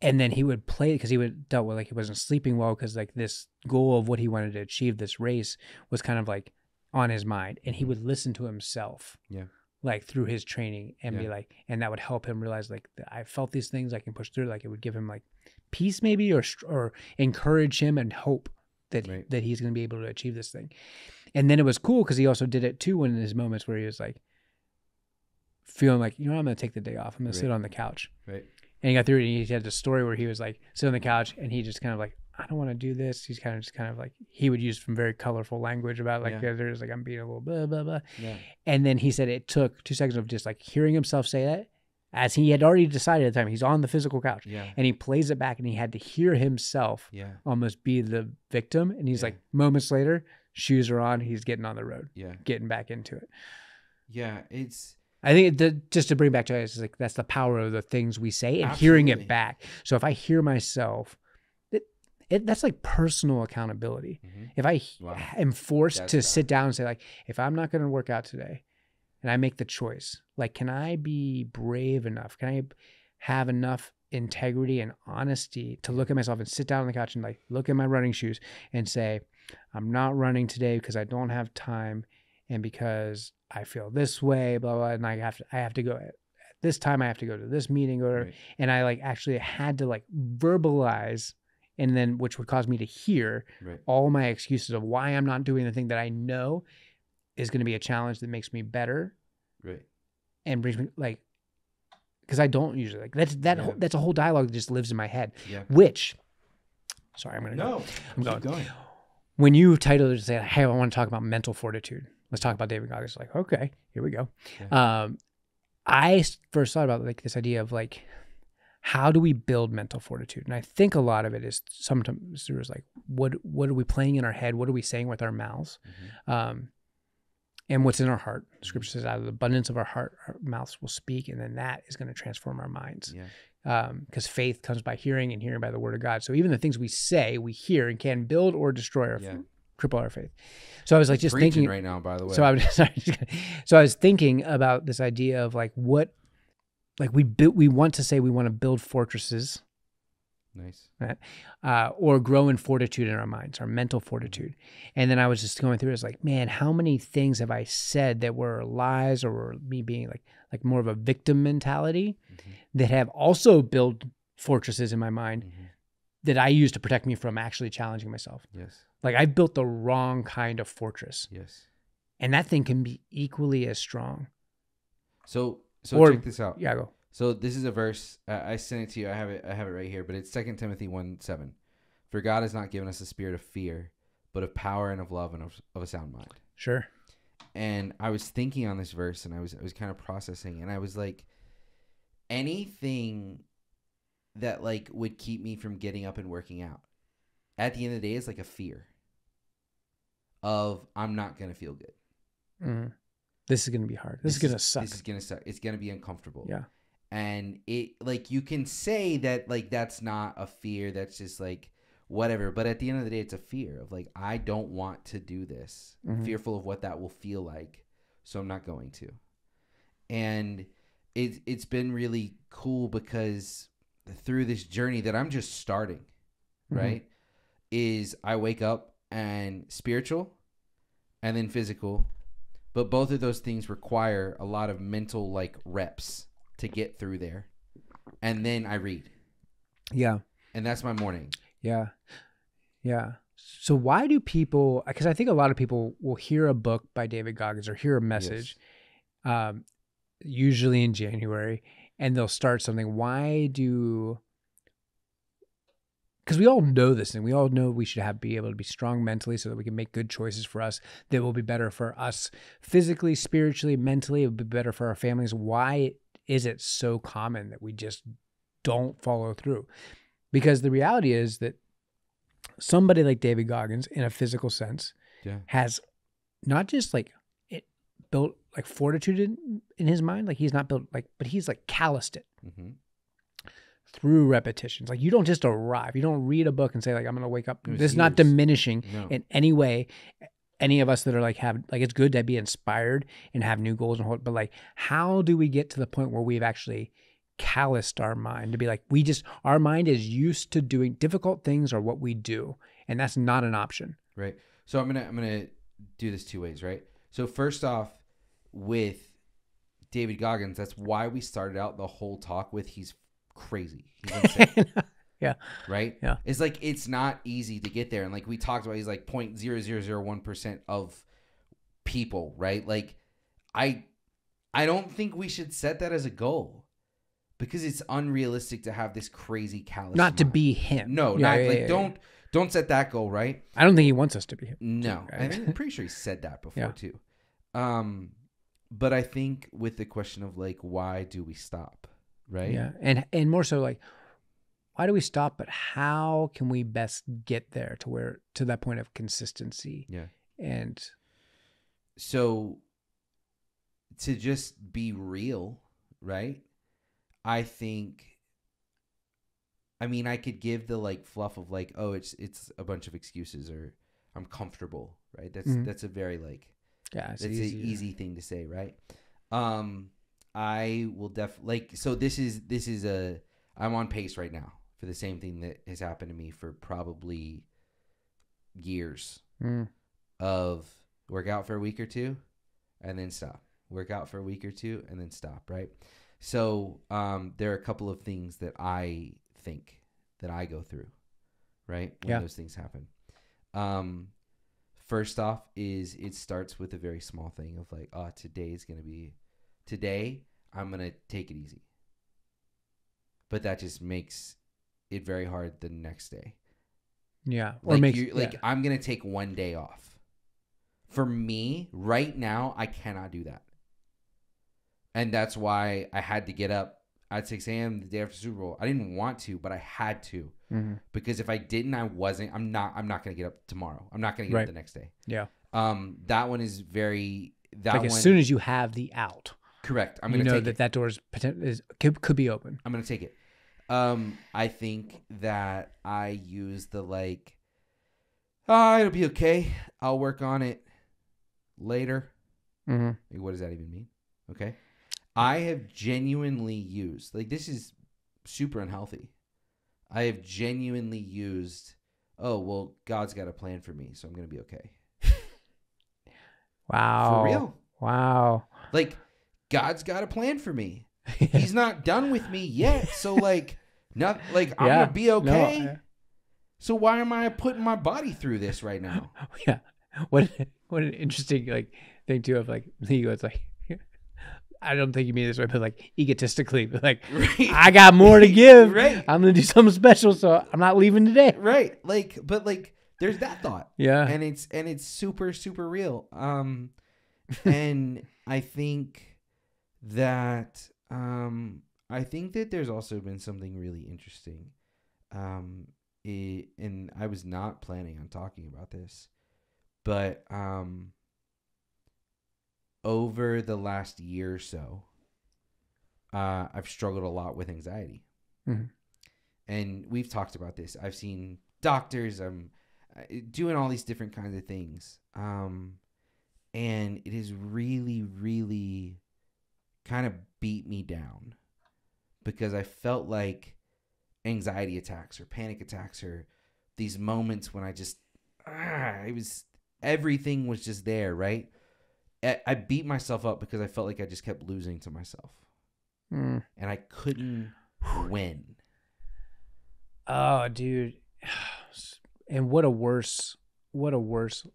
and then he would play because he would dealt with like he wasn't sleeping well because like this goal of what he wanted to achieve this race was kind of like on his mind and he mm-hmm. would listen to himself. Yeah. Like through his training and yeah. be like, and that would help him realize like I felt these things I can push through. Like it would give him like peace maybe or or encourage him and hope that right. that he's going to be able to achieve this thing. And then it was cool because he also did it too in his moments where he was like feeling like you know I'm going to take the day off. I'm going right. to sit on the couch. Right. And he got through it, and he had this story where he was like sitting on the couch and he just kind of like I don't want to do this. He's kind of just kind of like he would use some very colorful language about like yeah. there's like I'm being a little blah blah blah. Yeah. And then he said it took two seconds of just like hearing himself say that, as he had already decided at the time he's on the physical couch. Yeah. And he plays it back and he had to hear himself yeah. almost be the victim. And he's yeah. like moments later, shoes are on, he's getting on the road. Yeah. Getting back into it. Yeah. It's I think the, just to bring back to us, it, it's like that's the power of the things we say and Absolutely. hearing it back. So if I hear myself it, that's like personal accountability. Mm-hmm. If I wow. am forced that's to sit down and say like, if I'm not going to work out today, and I make the choice, like, can I be brave enough? Can I have enough integrity and honesty to look at myself and sit down on the couch and like look at my running shoes and say, I'm not running today because I don't have time and because I feel this way, blah blah, and I have to I have to go at this time I have to go to this meeting or right. and I like actually had to like verbalize and then which would cause me to hear right. all my excuses of why I'm not doing the thing that I know is going to be a challenge that makes me better. Right. And brings me like because I don't usually like that's that yeah. whole, that's a whole dialogue that just lives in my head. Yeah. Which sorry, I'm gonna no, go. I'm going. going. When you titled it to say, Hey, I want to talk about mental fortitude. Let's talk about David Goggins. Like, okay, here we go. Yeah. Um I first thought about like this idea of like how do we build mental fortitude? And I think a lot of it is sometimes there's like what what are we playing in our head? What are we saying with our mouths? Mm-hmm. Um, and what's in our heart. Scripture says, out of the abundance of our heart, our mouths will speak, and then that is going to transform our minds. Because yeah. um, faith comes by hearing, and hearing by the word of God. So even the things we say, we hear, and can build or destroy or yeah. cripple our faith. So I was like, just Preaching thinking right now, by the way. So I was sorry, so I was thinking about this idea of like what like we built we want to say we want to build fortresses nice right? uh, or grow in fortitude in our minds our mental fortitude mm-hmm. and then i was just going through it, it's like man how many things have i said that were lies or were me being like like more of a victim mentality mm-hmm. that have also built fortresses in my mind mm-hmm. that i use to protect me from actually challenging myself yes like i built the wrong kind of fortress yes and that thing can be equally as strong so so or, check this out. Yeah, go. So this is a verse uh, I sent it to you. I have it. I have it right here. But it's Second Timothy one seven. For God has not given us a spirit of fear, but of power and of love and of, of a sound mind. Sure. And I was thinking on this verse, and I was I was kind of processing, and I was like, anything that like would keep me from getting up and working out, at the end of the day, is like a fear of I'm not gonna feel good. Mm-hmm this is gonna be hard. This, this is gonna suck. This is gonna suck. It's gonna be uncomfortable. Yeah. And it like you can say that like that's not a fear. That's just like whatever. But at the end of the day, it's a fear of like I don't want to do this. Mm-hmm. fearful of what that will feel like, so I'm not going to. And it it's been really cool because through this journey that I'm just starting, mm-hmm. right? Is I wake up and spiritual and then physical but both of those things require a lot of mental like reps to get through there and then i read yeah and that's my morning yeah yeah so why do people because i think a lot of people will hear a book by david goggins or hear a message yes. um, usually in january and they'll start something why do because we all know this and we all know we should have be able to be strong mentally so that we can make good choices for us that will be better for us physically spiritually mentally it will be better for our families why is it so common that we just don't follow through because the reality is that somebody like david goggins in a physical sense yeah. has not just like it built like fortitude in, in, his mind like he's not built like but he's like calloused it mm-hmm through repetitions. Like you don't just arrive. You don't read a book and say like I'm going to wake up. This years. is not diminishing no. in any way any of us that are like have like it's good to be inspired and have new goals and hope, but like how do we get to the point where we've actually calloused our mind to be like we just our mind is used to doing difficult things or what we do and that's not an option. Right. So I'm going to I'm going to do this two ways, right? So first off with David Goggins, that's why we started out the whole talk with he's crazy. yeah. Right? Yeah. It's like it's not easy to get there. And like we talked about, he's like 0.0001% of people, right? Like I I don't think we should set that as a goal because it's unrealistic to have this crazy callous. Not mind. to be him. No, yeah, not yeah, like yeah, don't don't set that goal, right? I don't think he wants us to be him. No. right? I I'm pretty sure he said that before too. Um but I think with the question of like why do we stop? right? Yeah. And and more so like why do we stop but how can we best get there to where to that point of consistency? Yeah. And so to just be real, right? I think I mean, I could give the like fluff of like, oh, it's it's a bunch of excuses or I'm comfortable, right? That's mm-hmm. that's a very like yeah, that's an easy thing to say, right? Um I will def like so this is this is a I'm on pace right now for the same thing that has happened to me for probably years mm. of work out for a week or two and then stop. Work out for a week or two and then stop, right? So um, there are a couple of things that I think that I go through, right? When yeah. those things happen. Um, first off is it starts with a very small thing of like, oh, today is gonna be today I'm gonna take it easy. But that just makes it very hard the next day. Yeah. Like or makes, you, like yeah. I'm gonna take one day off. For me, right now, I cannot do that. And that's why I had to get up at 6 a.m. the day after Super Bowl. I didn't want to, but I had to mm-hmm. because if I didn't, I wasn't. I'm not. I'm not gonna get up tomorrow. I'm not gonna get right. up the next day. Yeah. Um. That one is very. That like one, as soon as you have the out. Correct. I'm going to know that it. that door is, is could, could be open. I'm going to take it. Um, I think that I use the like, ah, oh, it'll be okay. I'll work on it later. Mm-hmm. What does that even mean? Okay. I have genuinely used, like, this is super unhealthy. I have genuinely used, oh, well, God's got a plan for me, so I'm going to be okay. wow. For real. Wow. Like, God's got a plan for me. He's not done with me yet. So like not like I'm gonna be okay. No, So why am I putting my body through this right now? Yeah. What what an interesting like thing too of like the ego. It's like I don't think you mean this way, but like egotistically, but like right. I got more to give. right. I'm gonna do something special, so I'm not leaving today. Right. Like, but like there's that thought. Yeah. And it's and it's super, super real. Um and I think that um, I think that there's also been something really interesting. Um, it, and I was not planning on talking about this, but um, over the last year or so, uh, I've struggled a lot with anxiety. Mm-hmm. And we've talked about this. I've seen doctors, I'm uh, doing all these different kinds of things. Um, and it is really, really kind of beat me down because I felt like anxiety attacks or panic attacks or these moments when I just ah, it was everything was just there, right? I beat myself up because I felt like I just kept losing to myself, mm. and I couldn't win. Oh, dude, and what a worse, what a worse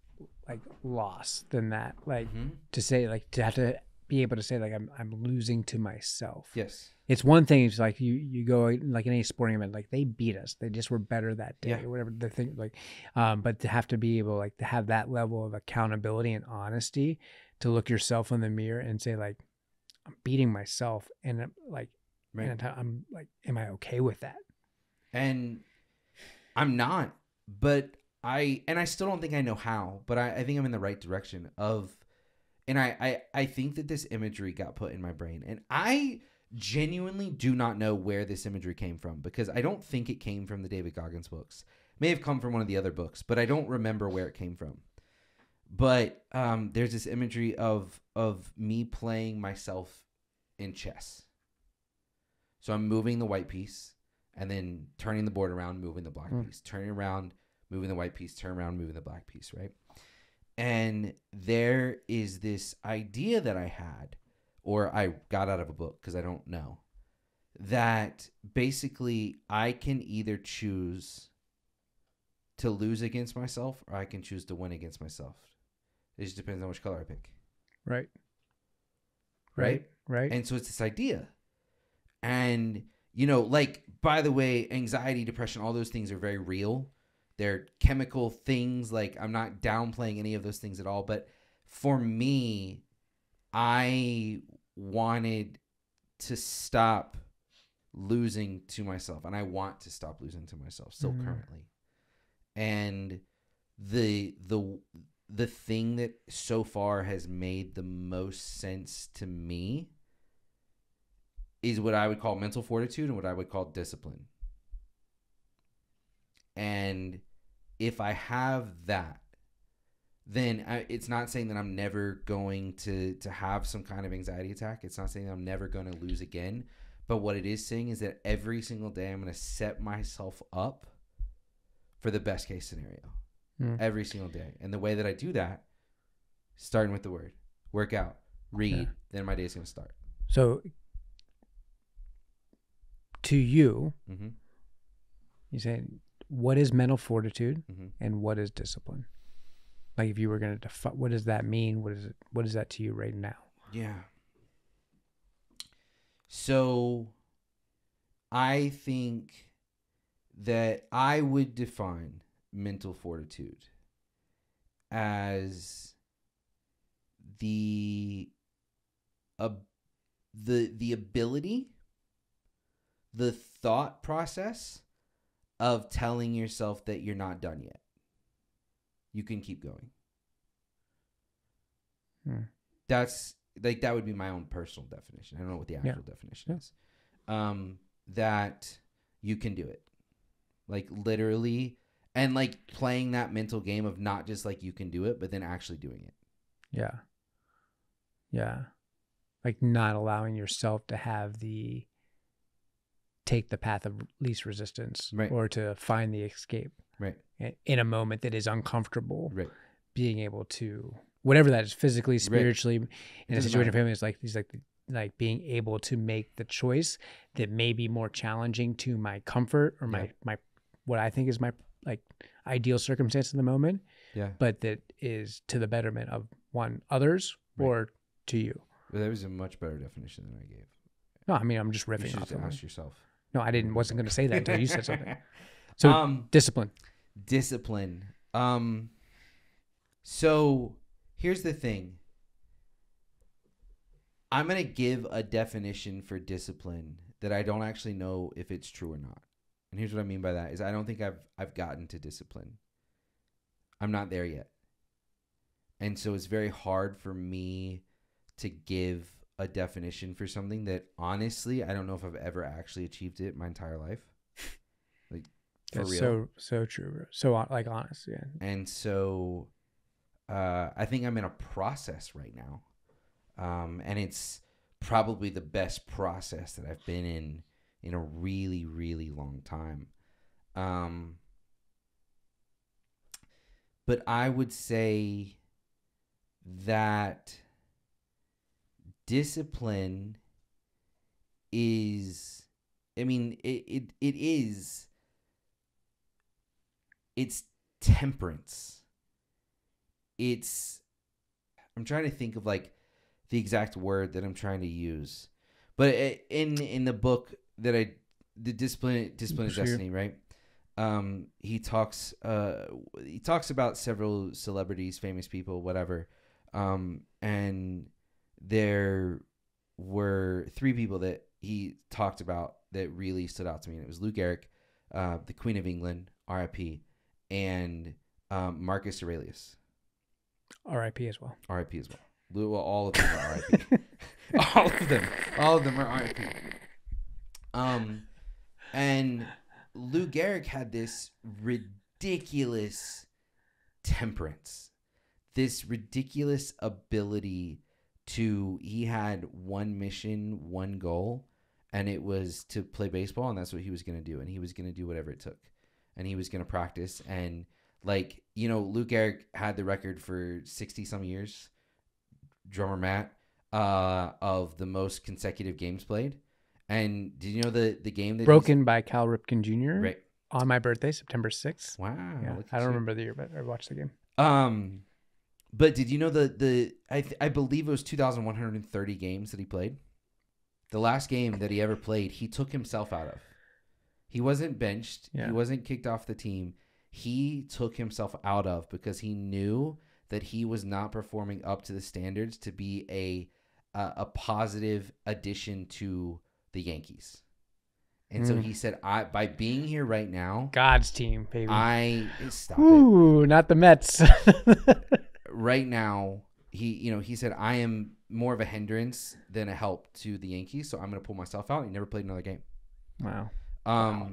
like loss than that. Like mm-hmm. to say, like to have to be able to say like I'm I'm losing to myself. Yes. It's one thing it's like you you go like in any sporting event, like they beat us. They just were better that day yeah. or whatever the thing like um but to have to be able like to have that level of accountability and honesty to look yourself in the mirror and say like I'm beating myself and I'm uh, like right. and I'm like am I okay with that? And I'm not, but I and I still don't think I know how, but I, I think I'm in the right direction of and I, I, I think that this imagery got put in my brain. And I genuinely do not know where this imagery came from because I don't think it came from the David Goggins books. It may have come from one of the other books, but I don't remember where it came from. But um, there's this imagery of of me playing myself in chess. So I'm moving the white piece and then turning the board around, moving the black mm. piece, turning around, moving the white piece, turn around, moving the black piece, right? And there is this idea that I had, or I got out of a book because I don't know, that basically I can either choose to lose against myself or I can choose to win against myself. It just depends on which color I pick. Right. Right. Right. And so it's this idea. And, you know, like, by the way, anxiety, depression, all those things are very real they're chemical things. Like I'm not downplaying any of those things at all. But for me, I wanted to stop losing to myself and I want to stop losing to myself still mm-hmm. currently. And the the the thing that so far has made the most sense to me is what I would call mental fortitude and what I would call discipline. And if I have that, then I, it's not saying that I'm never going to to have some kind of anxiety attack. It's not saying that I'm never going to lose again. But what it is saying is that every single day I'm going to set myself up for the best case scenario mm. every single day. And the way that I do that, starting with the word, work out, read, yeah. then my day is going to start. So, to you, mm-hmm. you said what is mental fortitude mm-hmm. and what is discipline? Like if you were going to define, what does that mean? What is it? What is that to you right now? Yeah. So I think that I would define mental fortitude as the uh, the the ability the thought process of telling yourself that you're not done yet. You can keep going. Hmm. That's like that would be my own personal definition. I don't know what the actual yeah. definition yeah. is. Um, that you can do it, like literally, and like playing that mental game of not just like you can do it, but then actually doing it. Yeah, yeah, like not allowing yourself to have the take the path of least resistance right. or to find the escape right in a moment that is uncomfortable right being able to whatever that is physically spiritually right. in a situation matter. of him is like he's like like being able to make the choice that may be more challenging to my comfort or my yeah. my what i think is my like ideal circumstance in the moment yeah but that is to the betterment of one others right. or to you well, that was a much better definition than i gave no i mean i'm just riffing you should off ask yourself no, I didn't. Wasn't going to say that until you said something. So um, discipline. Discipline. Um. So here's the thing. I'm gonna give a definition for discipline that I don't actually know if it's true or not. And here's what I mean by that is I don't think I've I've gotten to discipline. I'm not there yet. And so it's very hard for me to give a definition for something that honestly I don't know if I've ever actually achieved it my entire life. Like for That's real. So so true. So like honest, yeah. And so uh, I think I'm in a process right now. Um, and it's probably the best process that I've been in in a really really long time. Um, but I would say that discipline is I mean it, it, it is it's temperance. It's I'm trying to think of like the exact word that I'm trying to use. But eh, in in the book that I the discipline discipline is destiny, right? Um, he talks uh, he talks about several celebrities, famous people, whatever, um, and there were three people that he talked about that really stood out to me, and it was Luke Eric, uh, the Queen of England, R.I.P., and um, Marcus Aurelius, R.I.P. as well. R.I.P. as well. Well, all of them are R.I.P. all of them, all of them are R.I.P. Um, and Lou Gehrig had this ridiculous temperance, this ridiculous ability to he had one mission, one goal, and it was to play baseball, and that's what he was going to do, and he was going to do whatever it took, and he was going to practice, and like you know, Luke Eric had the record for sixty some years, drummer Matt, uh, of the most consecutive games played, and did you know the the game that broken by Cal Ripken Jr. Right. on my birthday, September sixth. Wow, yeah, I don't you. remember the year, but I watched the game. Um, but did you know the the I th- I believe it was 2130 games that he played. The last game that he ever played, he took himself out of. He wasn't benched, yeah. he wasn't kicked off the team. He took himself out of because he knew that he was not performing up to the standards to be a a, a positive addition to the Yankees. And mm. so hmm. he said, "I by being here right now, God's team, baby. I stop Ooh, it. not the Mets. right now he you know he said I am more of a hindrance than a help to the Yankees, so I'm going to pull myself out. He never played another game. Wow. Um, wow.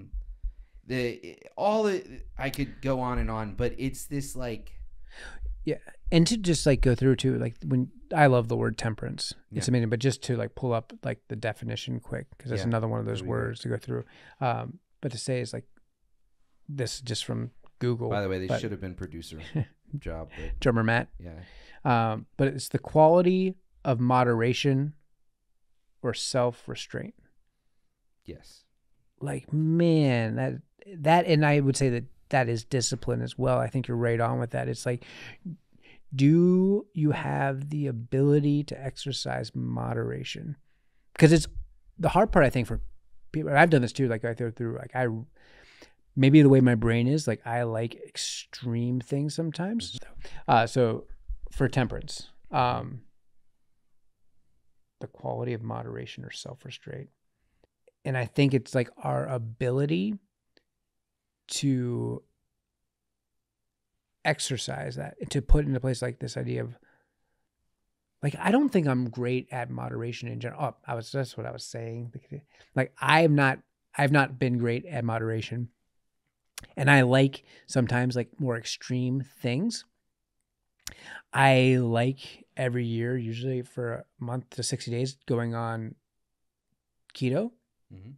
the all the, I could go on and on, but it's this like, yeah, and to just like go through to like when I love the word temperance, yeah. it's amazing, but just to like pull up like the definition quick because that's yeah. another one of those words to go through. Um, but to say is like this just from Google. By the way, they should have been producer. job. But, drummer Matt. Yeah. Um, but it's the quality of moderation or self restraint. Yes. Like man, that that and I would say that that is discipline as well. I think you're right on with that. It's like do you have the ability to exercise moderation? Because it's the hard part I think for people I've done this too like I go through like I maybe the way my brain is like i like extreme things sometimes mm-hmm. uh, so for temperance um, the quality of moderation or self-restraint and i think it's like our ability to exercise that to put into place like this idea of like i don't think i'm great at moderation in general oh, i was that's what i was saying like i have not i've not been great at moderation and I like sometimes like more extreme things. I like every year, usually for a month to 60 days, going on keto. Mm-hmm.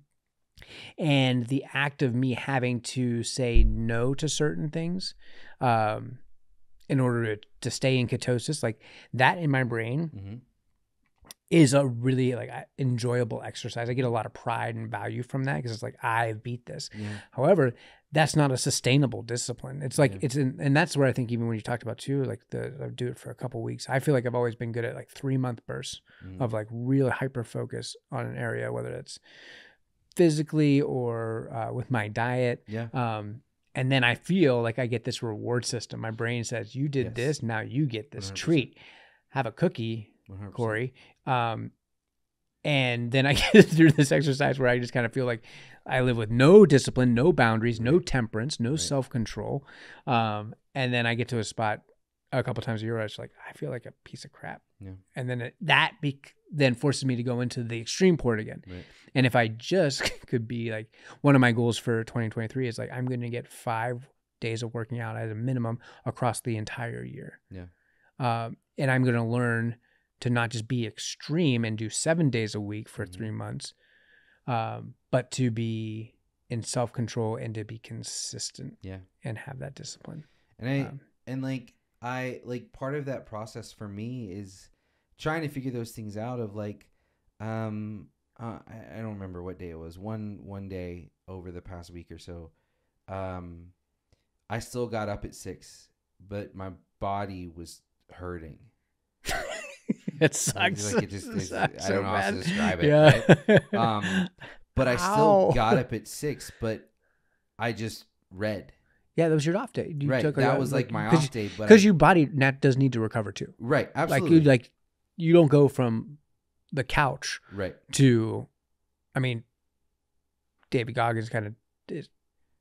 And the act of me having to say no to certain things um, in order to, to stay in ketosis, like that in my brain mm-hmm is a really like enjoyable exercise. I get a lot of pride and value from that because it's like I have beat this. Yeah. However, that's not a sustainable discipline. It's like yeah. it's in, and that's where I think even when you talked about too, like the I do it for a couple weeks. I feel like I've always been good at like three month bursts mm. of like real hyper focus on an area, whether it's physically or uh, with my diet. Yeah. Um, and then I feel like I get this reward system. My brain says, "You did yes. this, now you get this 100%. treat." Have a cookie, 100%. Corey. Um, and then I get through this exercise where I just kind of feel like I live with no discipline, no boundaries, no temperance, no right. self control. Um, and then I get to a spot a couple times a year where I just like, I feel like a piece of crap. Yeah. And then it, that be, then forces me to go into the extreme port again. Right. And if I just could be like, one of my goals for 2023 is like, I'm going to get five days of working out at a minimum across the entire year. Yeah. Um, and I'm going to learn to not just be extreme and do seven days a week for mm-hmm. three months, um, but to be in self control and to be consistent. Yeah. And have that discipline. And I, um, and like, I, like, part of that process for me is trying to figure those things out of like, um, uh, I, don't remember what day it was. One, one day over the past week or so, um, I still got up at six, but my body was hurting. it sucks. Like it just, sucks I don't so know bad. how to describe it. Yeah. Right? Um, but I still got up at six, but I just read. Yeah, that was your off day. You right, that was like, my off day, but because your body nat does need to recover too. Right, absolutely. Like you like, you don't go from the couch right to, I mean, David Goggins kind of is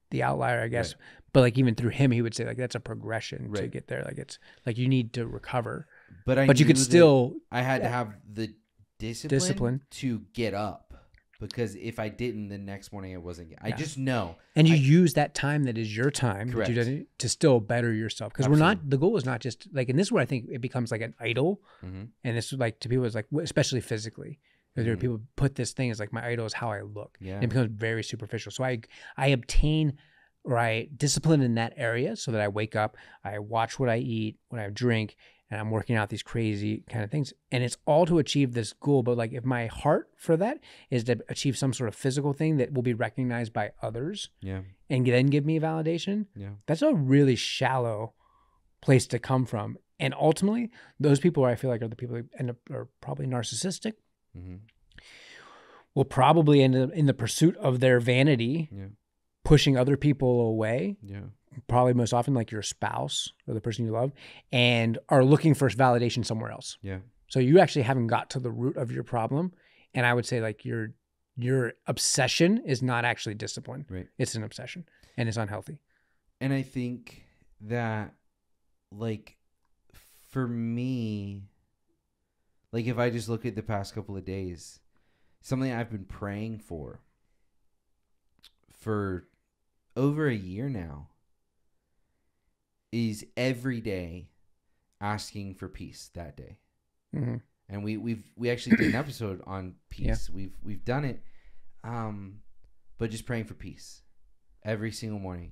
the outlier, I guess. Right. But like even through him, he would say like that's a progression right. to get there. Like it's like you need to recover. But I but you could still. I had to have the discipline, discipline to get up because if I didn't, the next morning it wasn't. I yeah. just know. And you I, use that time that is your time correct. You to still better yourself because we're not. The goal is not just like, and this is where I think it becomes like an idol, mm-hmm. and it's like to people is like especially physically. Because there are mm. people put this thing as like my idol is how I look. Yeah, and it becomes very superficial. So I I obtain right discipline in that area so that I wake up, I watch what I eat, what I drink, and I'm working out these crazy kind of things. And it's all to achieve this goal. But like, if my heart for that is to achieve some sort of physical thing that will be recognized by others, yeah, and then give me validation, yeah, that's a really shallow place to come from. And ultimately, those people I feel like are the people that end up are probably narcissistic. Mm-hmm. Will probably end up in the pursuit of their vanity. Yeah pushing other people away. Yeah. Probably most often like your spouse or the person you love and are looking for validation somewhere else. Yeah. So you actually haven't got to the root of your problem. And I would say like your your obsession is not actually discipline. Right. It's an obsession and it's unhealthy. And I think that like for me like if I just look at the past couple of days, something I've been praying for for over a year now is every day asking for peace that day. Mm-hmm. And we we've we actually did an episode on peace. Yeah. We've we've done it, um, but just praying for peace every single morning.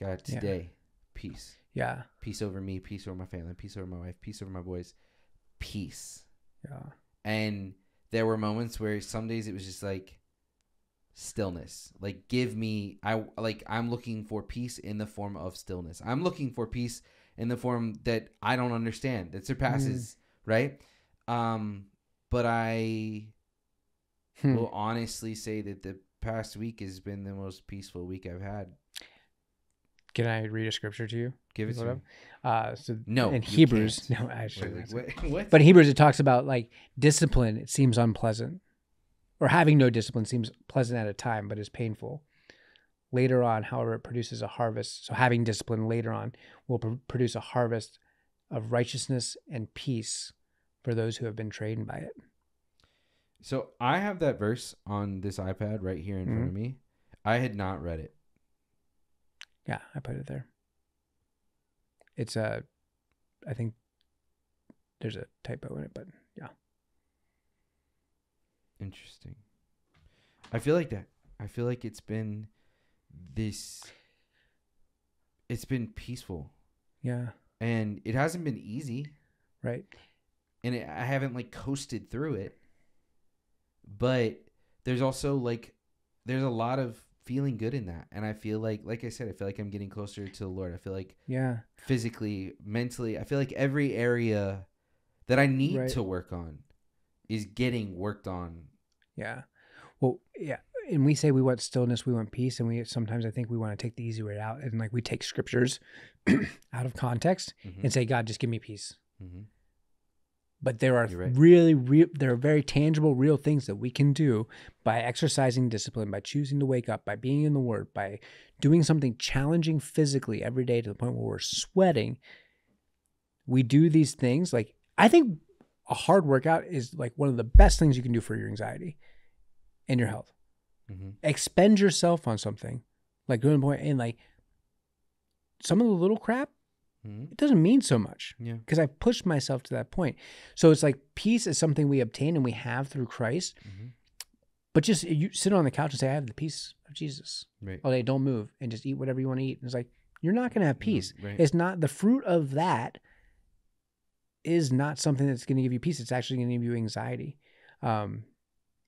God, today, yeah. peace. Yeah, peace over me, peace over my family, peace over my wife, peace over my boys, peace. Yeah. And there were moments where some days it was just like, stillness. Like give me I like I'm looking for peace in the form of stillness. I'm looking for peace in the form that I don't understand that surpasses, mm. right? Um but I hmm. will honestly say that the past week has been the most peaceful week I've had. Can I read a scripture to you? Give it to me. Uh, so no, in Hebrews, can't. no, actually, wait, wait, wait, But in Hebrews, it talks about like discipline. It seems unpleasant, or having no discipline seems pleasant at a time, but is painful. Later on, however, it produces a harvest. So, having discipline later on will pr- produce a harvest of righteousness and peace for those who have been trained by it. So, I have that verse on this iPad right here in mm-hmm. front of me. I had not read it. Yeah, I put it there. It's a, I think there's a typo in it, but Interesting. I feel like that. I feel like it's been this it's been peaceful. Yeah. And it hasn't been easy. Right. And it, I haven't like coasted through it. But there's also like there's a lot of feeling good in that and i feel like like i said i feel like i'm getting closer to the lord i feel like yeah physically mentally i feel like every area that i need right. to work on is getting worked on yeah. Well, yeah. And we say we want stillness, we want peace, and we sometimes I think we want to take the easy way out, and like we take scriptures out of context mm-hmm. and say, God, just give me peace. Mm-hmm. But there are right. really real, there are very tangible, real things that we can do by exercising discipline, by choosing to wake up, by being in the Word, by doing something challenging physically every day to the point where we're sweating. We do these things like I think a hard workout is like one of the best things you can do for your anxiety and your health. Mm-hmm. Expend yourself on something like going point and like some of the little crap. Mm-hmm. It doesn't mean so much because I pushed myself to that point. So it's like peace is something we obtain and we have through Christ. Mm-hmm. But just you sit on the couch and say, I have the peace of Jesus. Right. don't move and just eat whatever you want to eat. And it's like, you're not going to have mm-hmm. peace. Right. It's not the fruit of that is not something that's going to give you peace. It's actually going to give you anxiety. Um,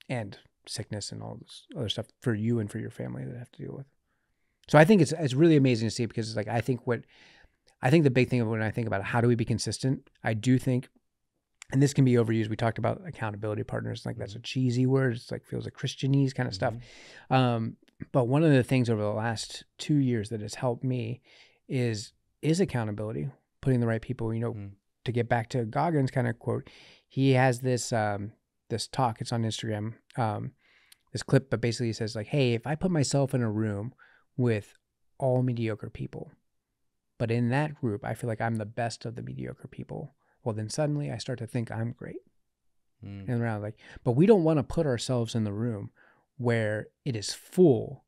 and sickness and all this other stuff for you and for your family that I have to deal with. So I think it's it's really amazing to see because it's like I think what I think the big thing when I think about how do we be consistent, I do think and this can be overused. We talked about accountability partners, like that's a mm-hmm. cheesy word. It's like feels like Christianese kind of mm-hmm. stuff. Um, but one of the things over the last two years that has helped me is is accountability, putting the right people. You know, mm. to get back to Goggins kind of quote, he has this um, this talk. It's on Instagram. Um, this clip, but basically he says like, "Hey, if I put myself in a room with all mediocre people, but in that group I feel like I'm the best of the mediocre people, well then suddenly I start to think I'm great." Mm. And around like, but we don't want to put ourselves in the room where it is full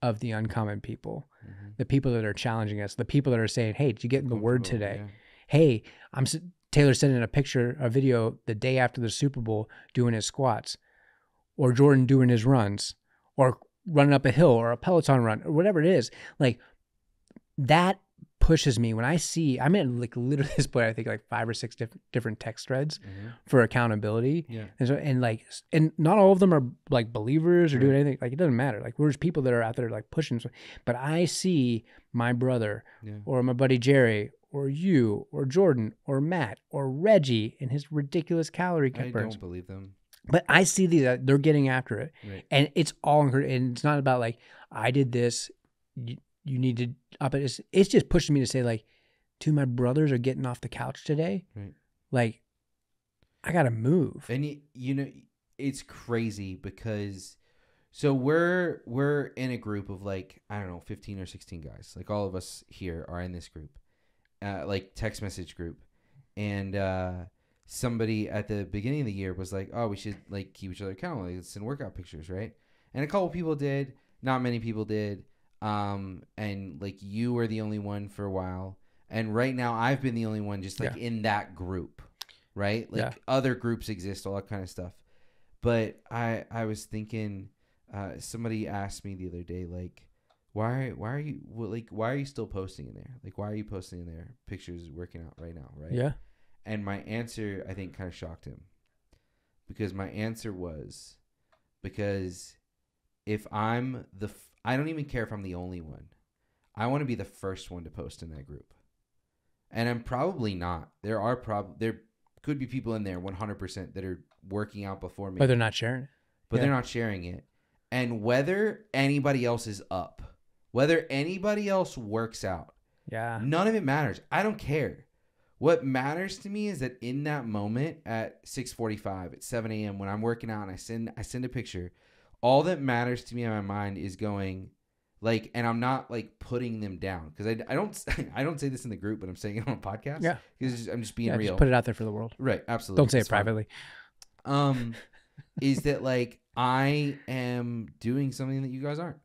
of the uncommon people, mm-hmm. the people that are challenging us, the people that are saying, "Hey, did you get in the Word today?" Yeah. Hey, I'm Taylor sent in a picture, a video the day after the Super Bowl doing his squats, or Jordan doing his runs, or running up a hill, or a Peloton run, or whatever it is. Like that pushes me when I see I'm in like literally this point I think like five or six different different text threads mm-hmm. for accountability. Yeah. And so and like and not all of them are like believers or doing anything. Like it doesn't matter. Like there's people that are out there like pushing. But I see my brother yeah. or my buddy Jerry or you or Jordan or Matt or Reggie and his ridiculous calorie count I don't believe them. But I see these; uh, they're getting after it, right. and it's all and it's not about like I did this. You, you need to up it. It's, it's just pushing me to say like, two my brothers are getting off the couch today. Right. Like, I gotta move. And you, you know, it's crazy because so we're we're in a group of like I don't know, fifteen or sixteen guys. Like all of us here are in this group, uh, like text message group, and uh, somebody at the beginning of the year was like, "Oh, we should like keep each other accountable. Like, let's send workout pictures, right?" And a couple people did. Not many people did. Um, and like you were the only one for a while, and right now I've been the only one just like yeah. in that group, right? Like yeah. other groups exist, all that kind of stuff. But I I was thinking, uh, somebody asked me the other day like why why are you well, like why are you still posting in there? Like why are you posting in there pictures working out right now, right? Yeah. And my answer I think kind of shocked him. Because my answer was because if I'm the f- I don't even care if I'm the only one. I want to be the first one to post in that group. And I'm probably not. There are prob there could be people in there 100% that are working out before me. But they're not sharing it. But yeah. they're not sharing it. And whether anybody else is up whether anybody else works out, yeah, none of it matters. I don't care. What matters to me is that in that moment at 6:45 at 7 a.m. when I'm working out and I send I send a picture, all that matters to me in my mind is going like and i'm not like putting them down because I, I don't i don't say this in the group but i'm saying it on a podcast yeah because i'm just being yeah, real just put it out there for the world right absolutely don't say it privately um is that like i am doing something that you guys aren't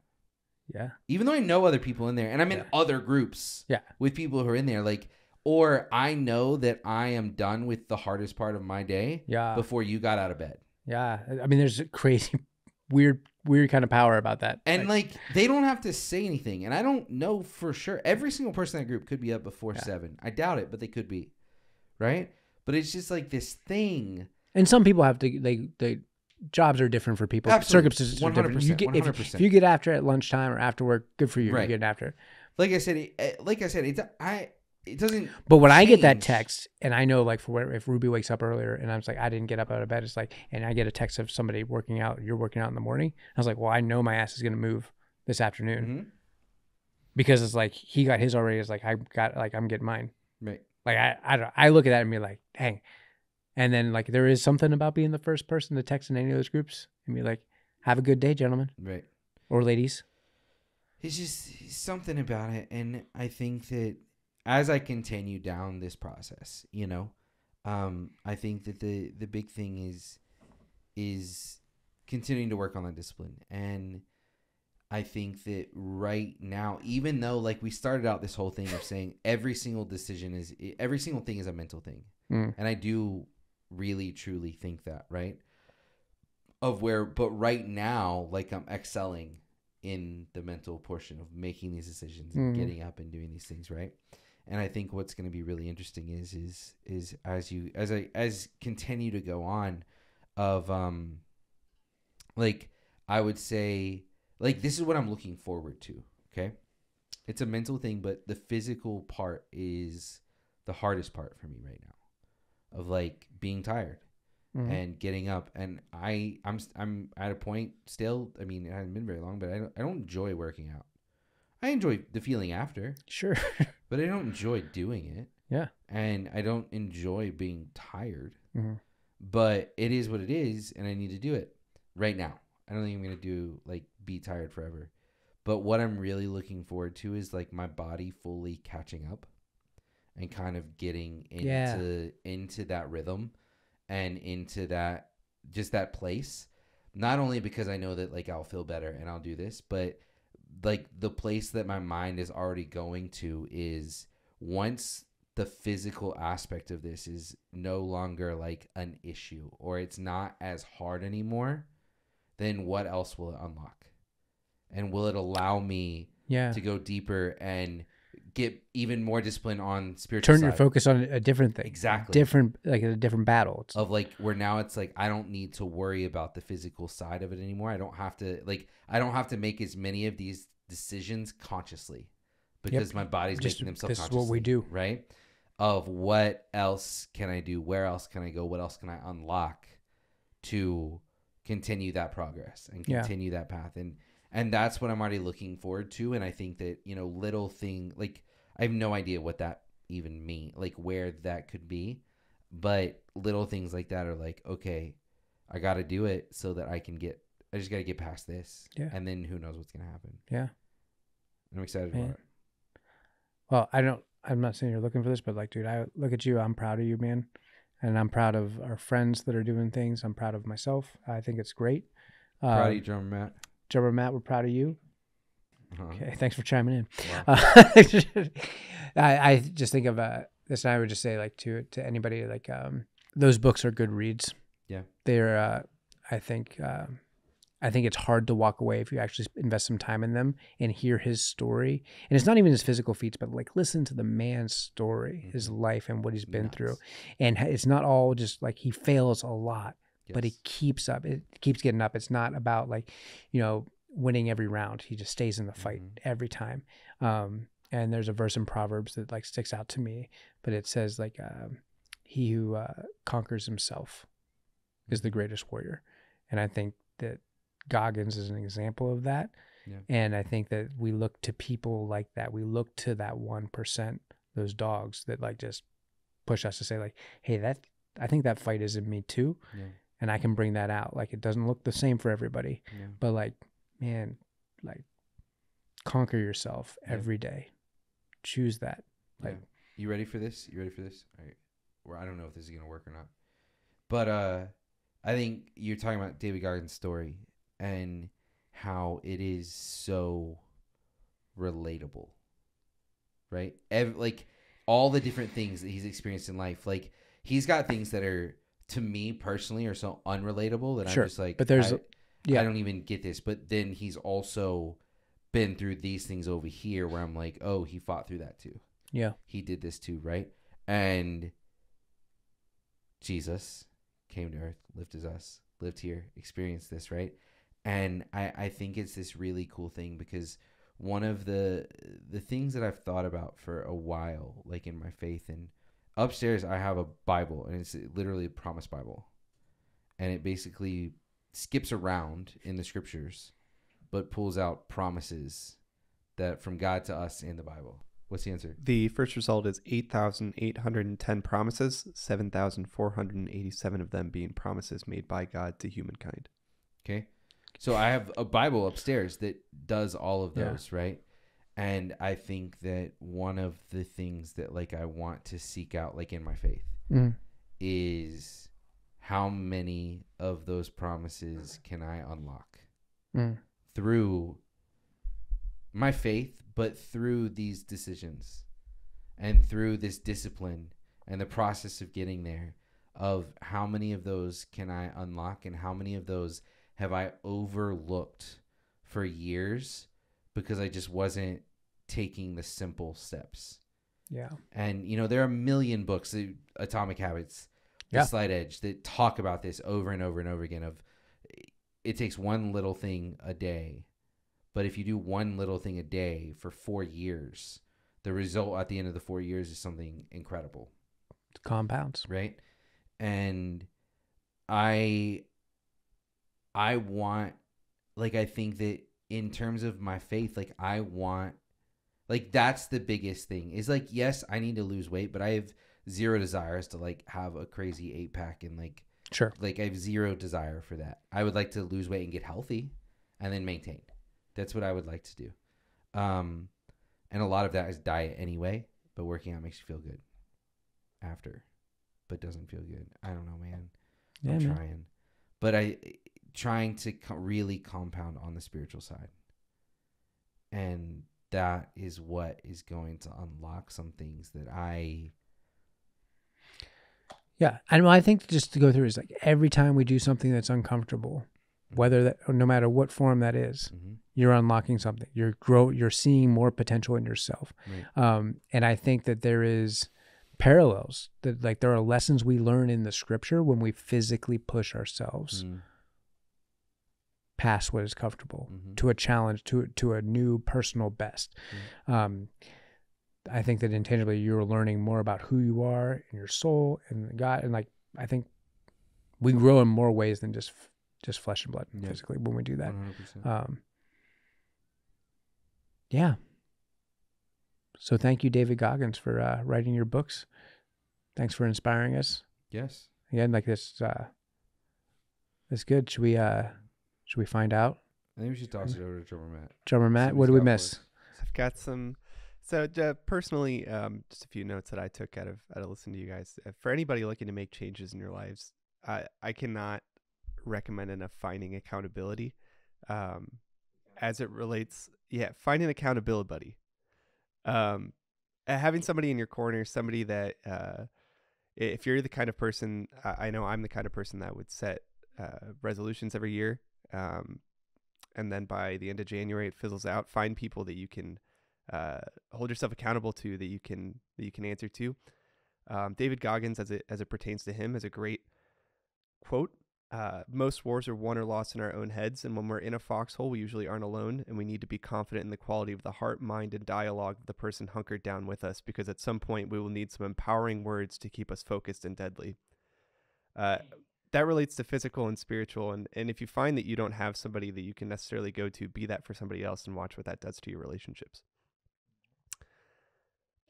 yeah. Even though I know other people in there and I'm in yeah. other groups yeah. with people who are in there, like, or I know that I am done with the hardest part of my day yeah. before you got out of bed. Yeah. I mean, there's crazy, weird, weird kind of power about that. And like, like they don't have to say anything. And I don't know for sure. Every single person in that group could be up before yeah. seven. I doubt it, but they could be. Right. But it's just like this thing. And some people have to, they, they, jobs are different for people. Absolutely. Circumstances are different. You get, if, if, you get after at lunchtime or after work, good for you. Right. You get after. Like I said, eh, like I said, it's I. It doesn't. But when change. I get that text, and I know, like, for where if Ruby wakes up earlier, and I'm like, I didn't get up out of bed. It's like, and I get a text of somebody working out. You're working out in the morning. I was like, well, I know my ass is gonna move this afternoon, mm-hmm. because it's like he got his already. It's like I got like I'm getting mine. Right. Like I I, I look at that and be like, dang, and then like there is something about being the first person to text in any of those groups and be like, "Have a good day, gentlemen." Right. Or ladies. It's just something about it, and I think that as I continue down this process, you know, um, I think that the the big thing is is continuing to work on that discipline and. I think that right now, even though like we started out this whole thing of saying every single decision is every single thing is a mental thing, mm. and I do really truly think that, right? Of where, but right now, like I'm excelling in the mental portion of making these decisions and mm-hmm. getting up and doing these things, right? And I think what's going to be really interesting is is is as you as I as continue to go on, of um, like I would say, like this is what I'm looking forward to. Okay, it's a mental thing, but the physical part is the hardest part for me right now of like being tired mm-hmm. and getting up. And I I'm I'm at a point still. I mean, it hasn't been very long, but I don't, I don't enjoy working out. I enjoy the feeling after, sure, but I don't enjoy doing it. Yeah, and I don't enjoy being tired. Mm-hmm. But it is what it is, and I need to do it right now. I don't think I'm gonna do like be tired forever. But what I'm really looking forward to is like my body fully catching up and kind of getting into yeah. into that rhythm and into that just that place not only because i know that like i'll feel better and i'll do this but like the place that my mind is already going to is once the physical aspect of this is no longer like an issue or it's not as hard anymore then what else will it unlock and will it allow me yeah. to go deeper and get even more discipline on spiritual. Turn your focus on a different thing. Exactly. Different, like a different battle. It's, of like where now it's like I don't need to worry about the physical side of it anymore. I don't have to like I don't have to make as many of these decisions consciously because yep. my body's Just, making them This is what we do, right? Of what else can I do? Where else can I go? What else can I unlock to continue that progress and continue yeah. that path and and that's what I'm already looking forward to. And I think that you know, little thing like I have no idea what that even mean, like where that could be. But little things like that are like, okay, I got to do it so that I can get. I just got to get past this, yeah. and then who knows what's gonna happen. Yeah, I'm excited man. about it. Well, I don't. I'm not saying you're looking for this, but like, dude, I look at you. I'm proud of you, man, and I'm proud of our friends that are doing things. I'm proud of myself. I think it's great. Proud um, of you, drummer Matt. Drummer Matt, we're proud of you. Uh-huh. Okay, thanks for chiming in. Uh, I, I, just think of uh, this, and I would just say like to to anybody like um, those books are good reads. Yeah, they're. Uh, I think. Uh, I think it's hard to walk away if you actually invest some time in them and hear his story. And it's not even his physical feats, but like listen to the man's story, mm-hmm. his life, and what he's been Nuts. through. And it's not all just like he fails a lot, yes. but he keeps up. It keeps getting up. It's not about like, you know, winning every round. He just stays in the fight mm-hmm. every time. Um, and there's a verse in Proverbs that like sticks out to me, but it says like, uh, "He who uh, conquers himself is the mm-hmm. greatest warrior," and I think that Goggins is an example of that. Yeah. And I think that we look to people like that. We look to that one percent, those dogs that like just push us to say like, "Hey, that I think that fight is in me too." Yeah and I can bring that out. Like it doesn't look the same for everybody, yeah. but like man, like conquer yourself yeah. every day. Choose that. Like, yeah. you ready for this? You ready for this? All right. well, I don't know if this is gonna work or not, but uh, I think you're talking about David Goggins' story and how it is so relatable, right? Ev- like all the different things that he's experienced in life, like he's got things that are to me personally are so unrelatable that sure. I'm just like, but there's yeah. I don't even get this. But then he's also been through these things over here where I'm like, oh, he fought through that too. Yeah. He did this too, right? And Jesus came to earth, lived as us, lived here, experienced this, right? And I, I think it's this really cool thing because one of the the things that I've thought about for a while, like in my faith and upstairs I have a Bible and it's literally a promise Bible. And it basically skips around in the scriptures, but pulls out promises that from God to us in the Bible? What's the answer? The first result is 8,810 promises, 7,487 of them being promises made by God to humankind. Okay. So I have a Bible upstairs that does all of those, yeah. right? And I think that one of the things that like I want to seek out like in my faith mm. is how many of those promises can I unlock mm. through my faith, but through these decisions and through this discipline and the process of getting there of how many of those can I unlock and how many of those have I overlooked for years because I just wasn't taking the simple steps. Yeah. And you know, there are a million books, uh, Atomic Habits, yeah. the slight edge that talk about this over and over and over again of it takes one little thing a day but if you do one little thing a day for four years the result at the end of the four years is something incredible it's compounds right and i i want like i think that in terms of my faith like i want like that's the biggest thing is like yes i need to lose weight but i have zero desires to like have a crazy eight pack and like sure like I have zero desire for that. I would like to lose weight and get healthy, and then maintain. That's what I would like to do. Um, and a lot of that is diet anyway. But working out makes you feel good after, but doesn't feel good. I don't know, man. Yeah, I'm man. trying, but I trying to co- really compound on the spiritual side, and that is what is going to unlock some things that I yeah, and I think just to go through is like every time we do something that's uncomfortable, whether that no matter what form that is, mm-hmm. you're unlocking something. You're grow. You're seeing more potential in yourself. Right. Um, and I think that there is parallels that like there are lessons we learn in the scripture when we physically push ourselves mm-hmm. past what is comfortable mm-hmm. to a challenge to to a new personal best. Mm-hmm. Um, I think that intangibly you're learning more about who you are and your soul and God. And like, I think we grow in more ways than just, just flesh and blood yeah. physically when we do that. Um, yeah. So thank you, David Goggins, for uh, writing your books. Thanks for inspiring us. Yes. Again, like this, uh, this good. Should we, uh, should we find out? I think we should toss it over to Drummer Matt. Drummer Matt, Somebody's what do we miss? I've got some so uh, personally, um, just a few notes that I took out of out of listening to you guys. Uh, for anybody looking to make changes in your lives, I I cannot recommend enough finding accountability, um, as it relates. Yeah, finding accountability buddy, um, having somebody in your corner, somebody that uh, if you're the kind of person, I, I know I'm the kind of person that would set uh, resolutions every year, um, and then by the end of January it fizzles out. Find people that you can uh, hold yourself accountable to that you can that you can answer to. Um, David Goggins, as it as it pertains to him, has a great quote. Uh, most wars are won or lost in our own heads, and when we're in a foxhole, we usually aren't alone, and we need to be confident in the quality of the heart, mind, and dialogue of the person hunkered down with us, because at some point we will need some empowering words to keep us focused and deadly. Uh, that relates to physical and spiritual, and, and if you find that you don't have somebody that you can necessarily go to, be that for somebody else and watch what that does to your relationships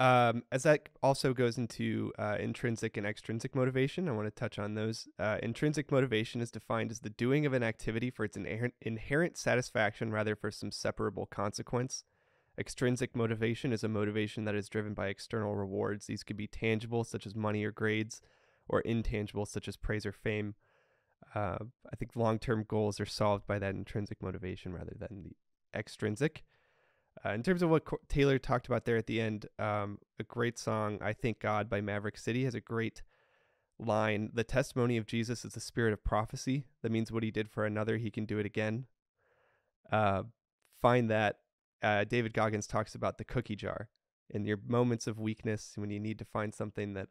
um, as that also goes into uh, intrinsic and extrinsic motivation, I want to touch on those. Uh, intrinsic motivation is defined as the doing of an activity for its inherent, inherent satisfaction rather for some separable consequence. Extrinsic motivation is a motivation that is driven by external rewards. These could be tangible, such as money or grades, or intangible, such as praise or fame. Uh, I think long term goals are solved by that intrinsic motivation rather than the extrinsic. Uh, in terms of what Taylor talked about there at the end, um, a great song, I Thank God by Maverick City, has a great line The testimony of Jesus is the spirit of prophecy. That means what he did for another, he can do it again. Uh, find that uh, David Goggins talks about the cookie jar. In your moments of weakness, when you need to find something that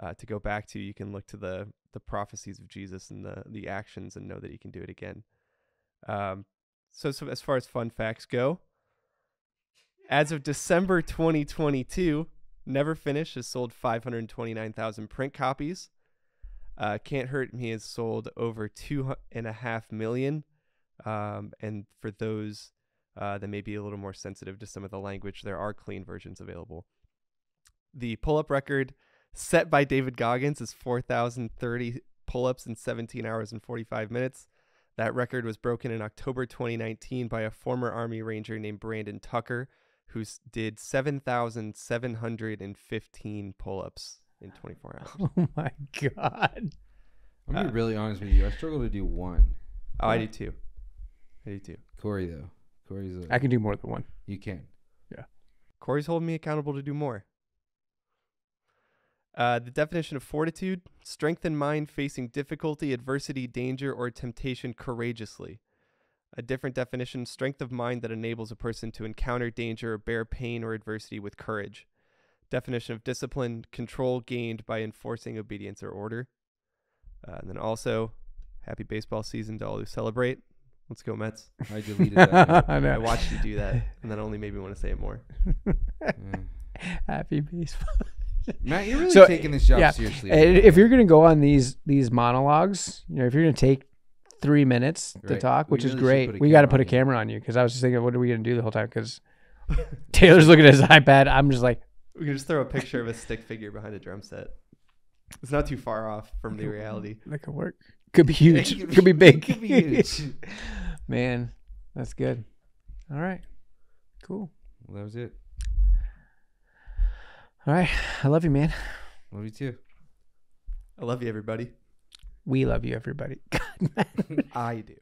uh, to go back to, you can look to the the prophecies of Jesus and the the actions and know that he can do it again. Um, so, so as far as fun facts go, as of December 2022, Never Finish has sold 529,000 print copies. Uh, Can't Hurt Me has sold over two and a half million. Um, and for those uh, that may be a little more sensitive to some of the language, there are clean versions available. The pull up record set by David Goggins is 4,030 pull ups in 17 hours and 45 minutes. That record was broken in October 2019 by a former Army Ranger named Brandon Tucker, who did 7,715 pull ups in 24 hours. Oh my God. I'm going to be uh. really honest with you. I struggle to do one. Oh, I do two. I do two. Corey, though. Corey's. A, I can do more than one. You can. Yeah. Corey's holding me accountable to do more. Uh, the definition of fortitude strength in mind facing difficulty, adversity, danger, or temptation courageously a different definition strength of mind that enables a person to encounter danger or bear pain or adversity with courage. Definition of discipline control gained by enforcing obedience or order. Uh, and then also, happy baseball season to all who celebrate. Let's go Mets. I deleted that. I, I, watched you do that, and that only made me want to say it more. mm. Happy baseball. Matt, you're really so, taking this job yeah, seriously. If you're going to go on these these monologues, you know, if you're going to take three minutes to talk, which is really great. We got to put a camera on you because I was just thinking, what are we gonna do the whole time? Because Taylor's looking at his iPad. I'm just like, We can just throw a picture of a stick figure behind a drum set. It's not too far off from the reality. that could work. Could be huge. could, be big. Could be huge. Man, that's good. All right, cool. Well, that was it. All right, I love you, man. Love you too. I love you, everybody. We love you, everybody. God, I do.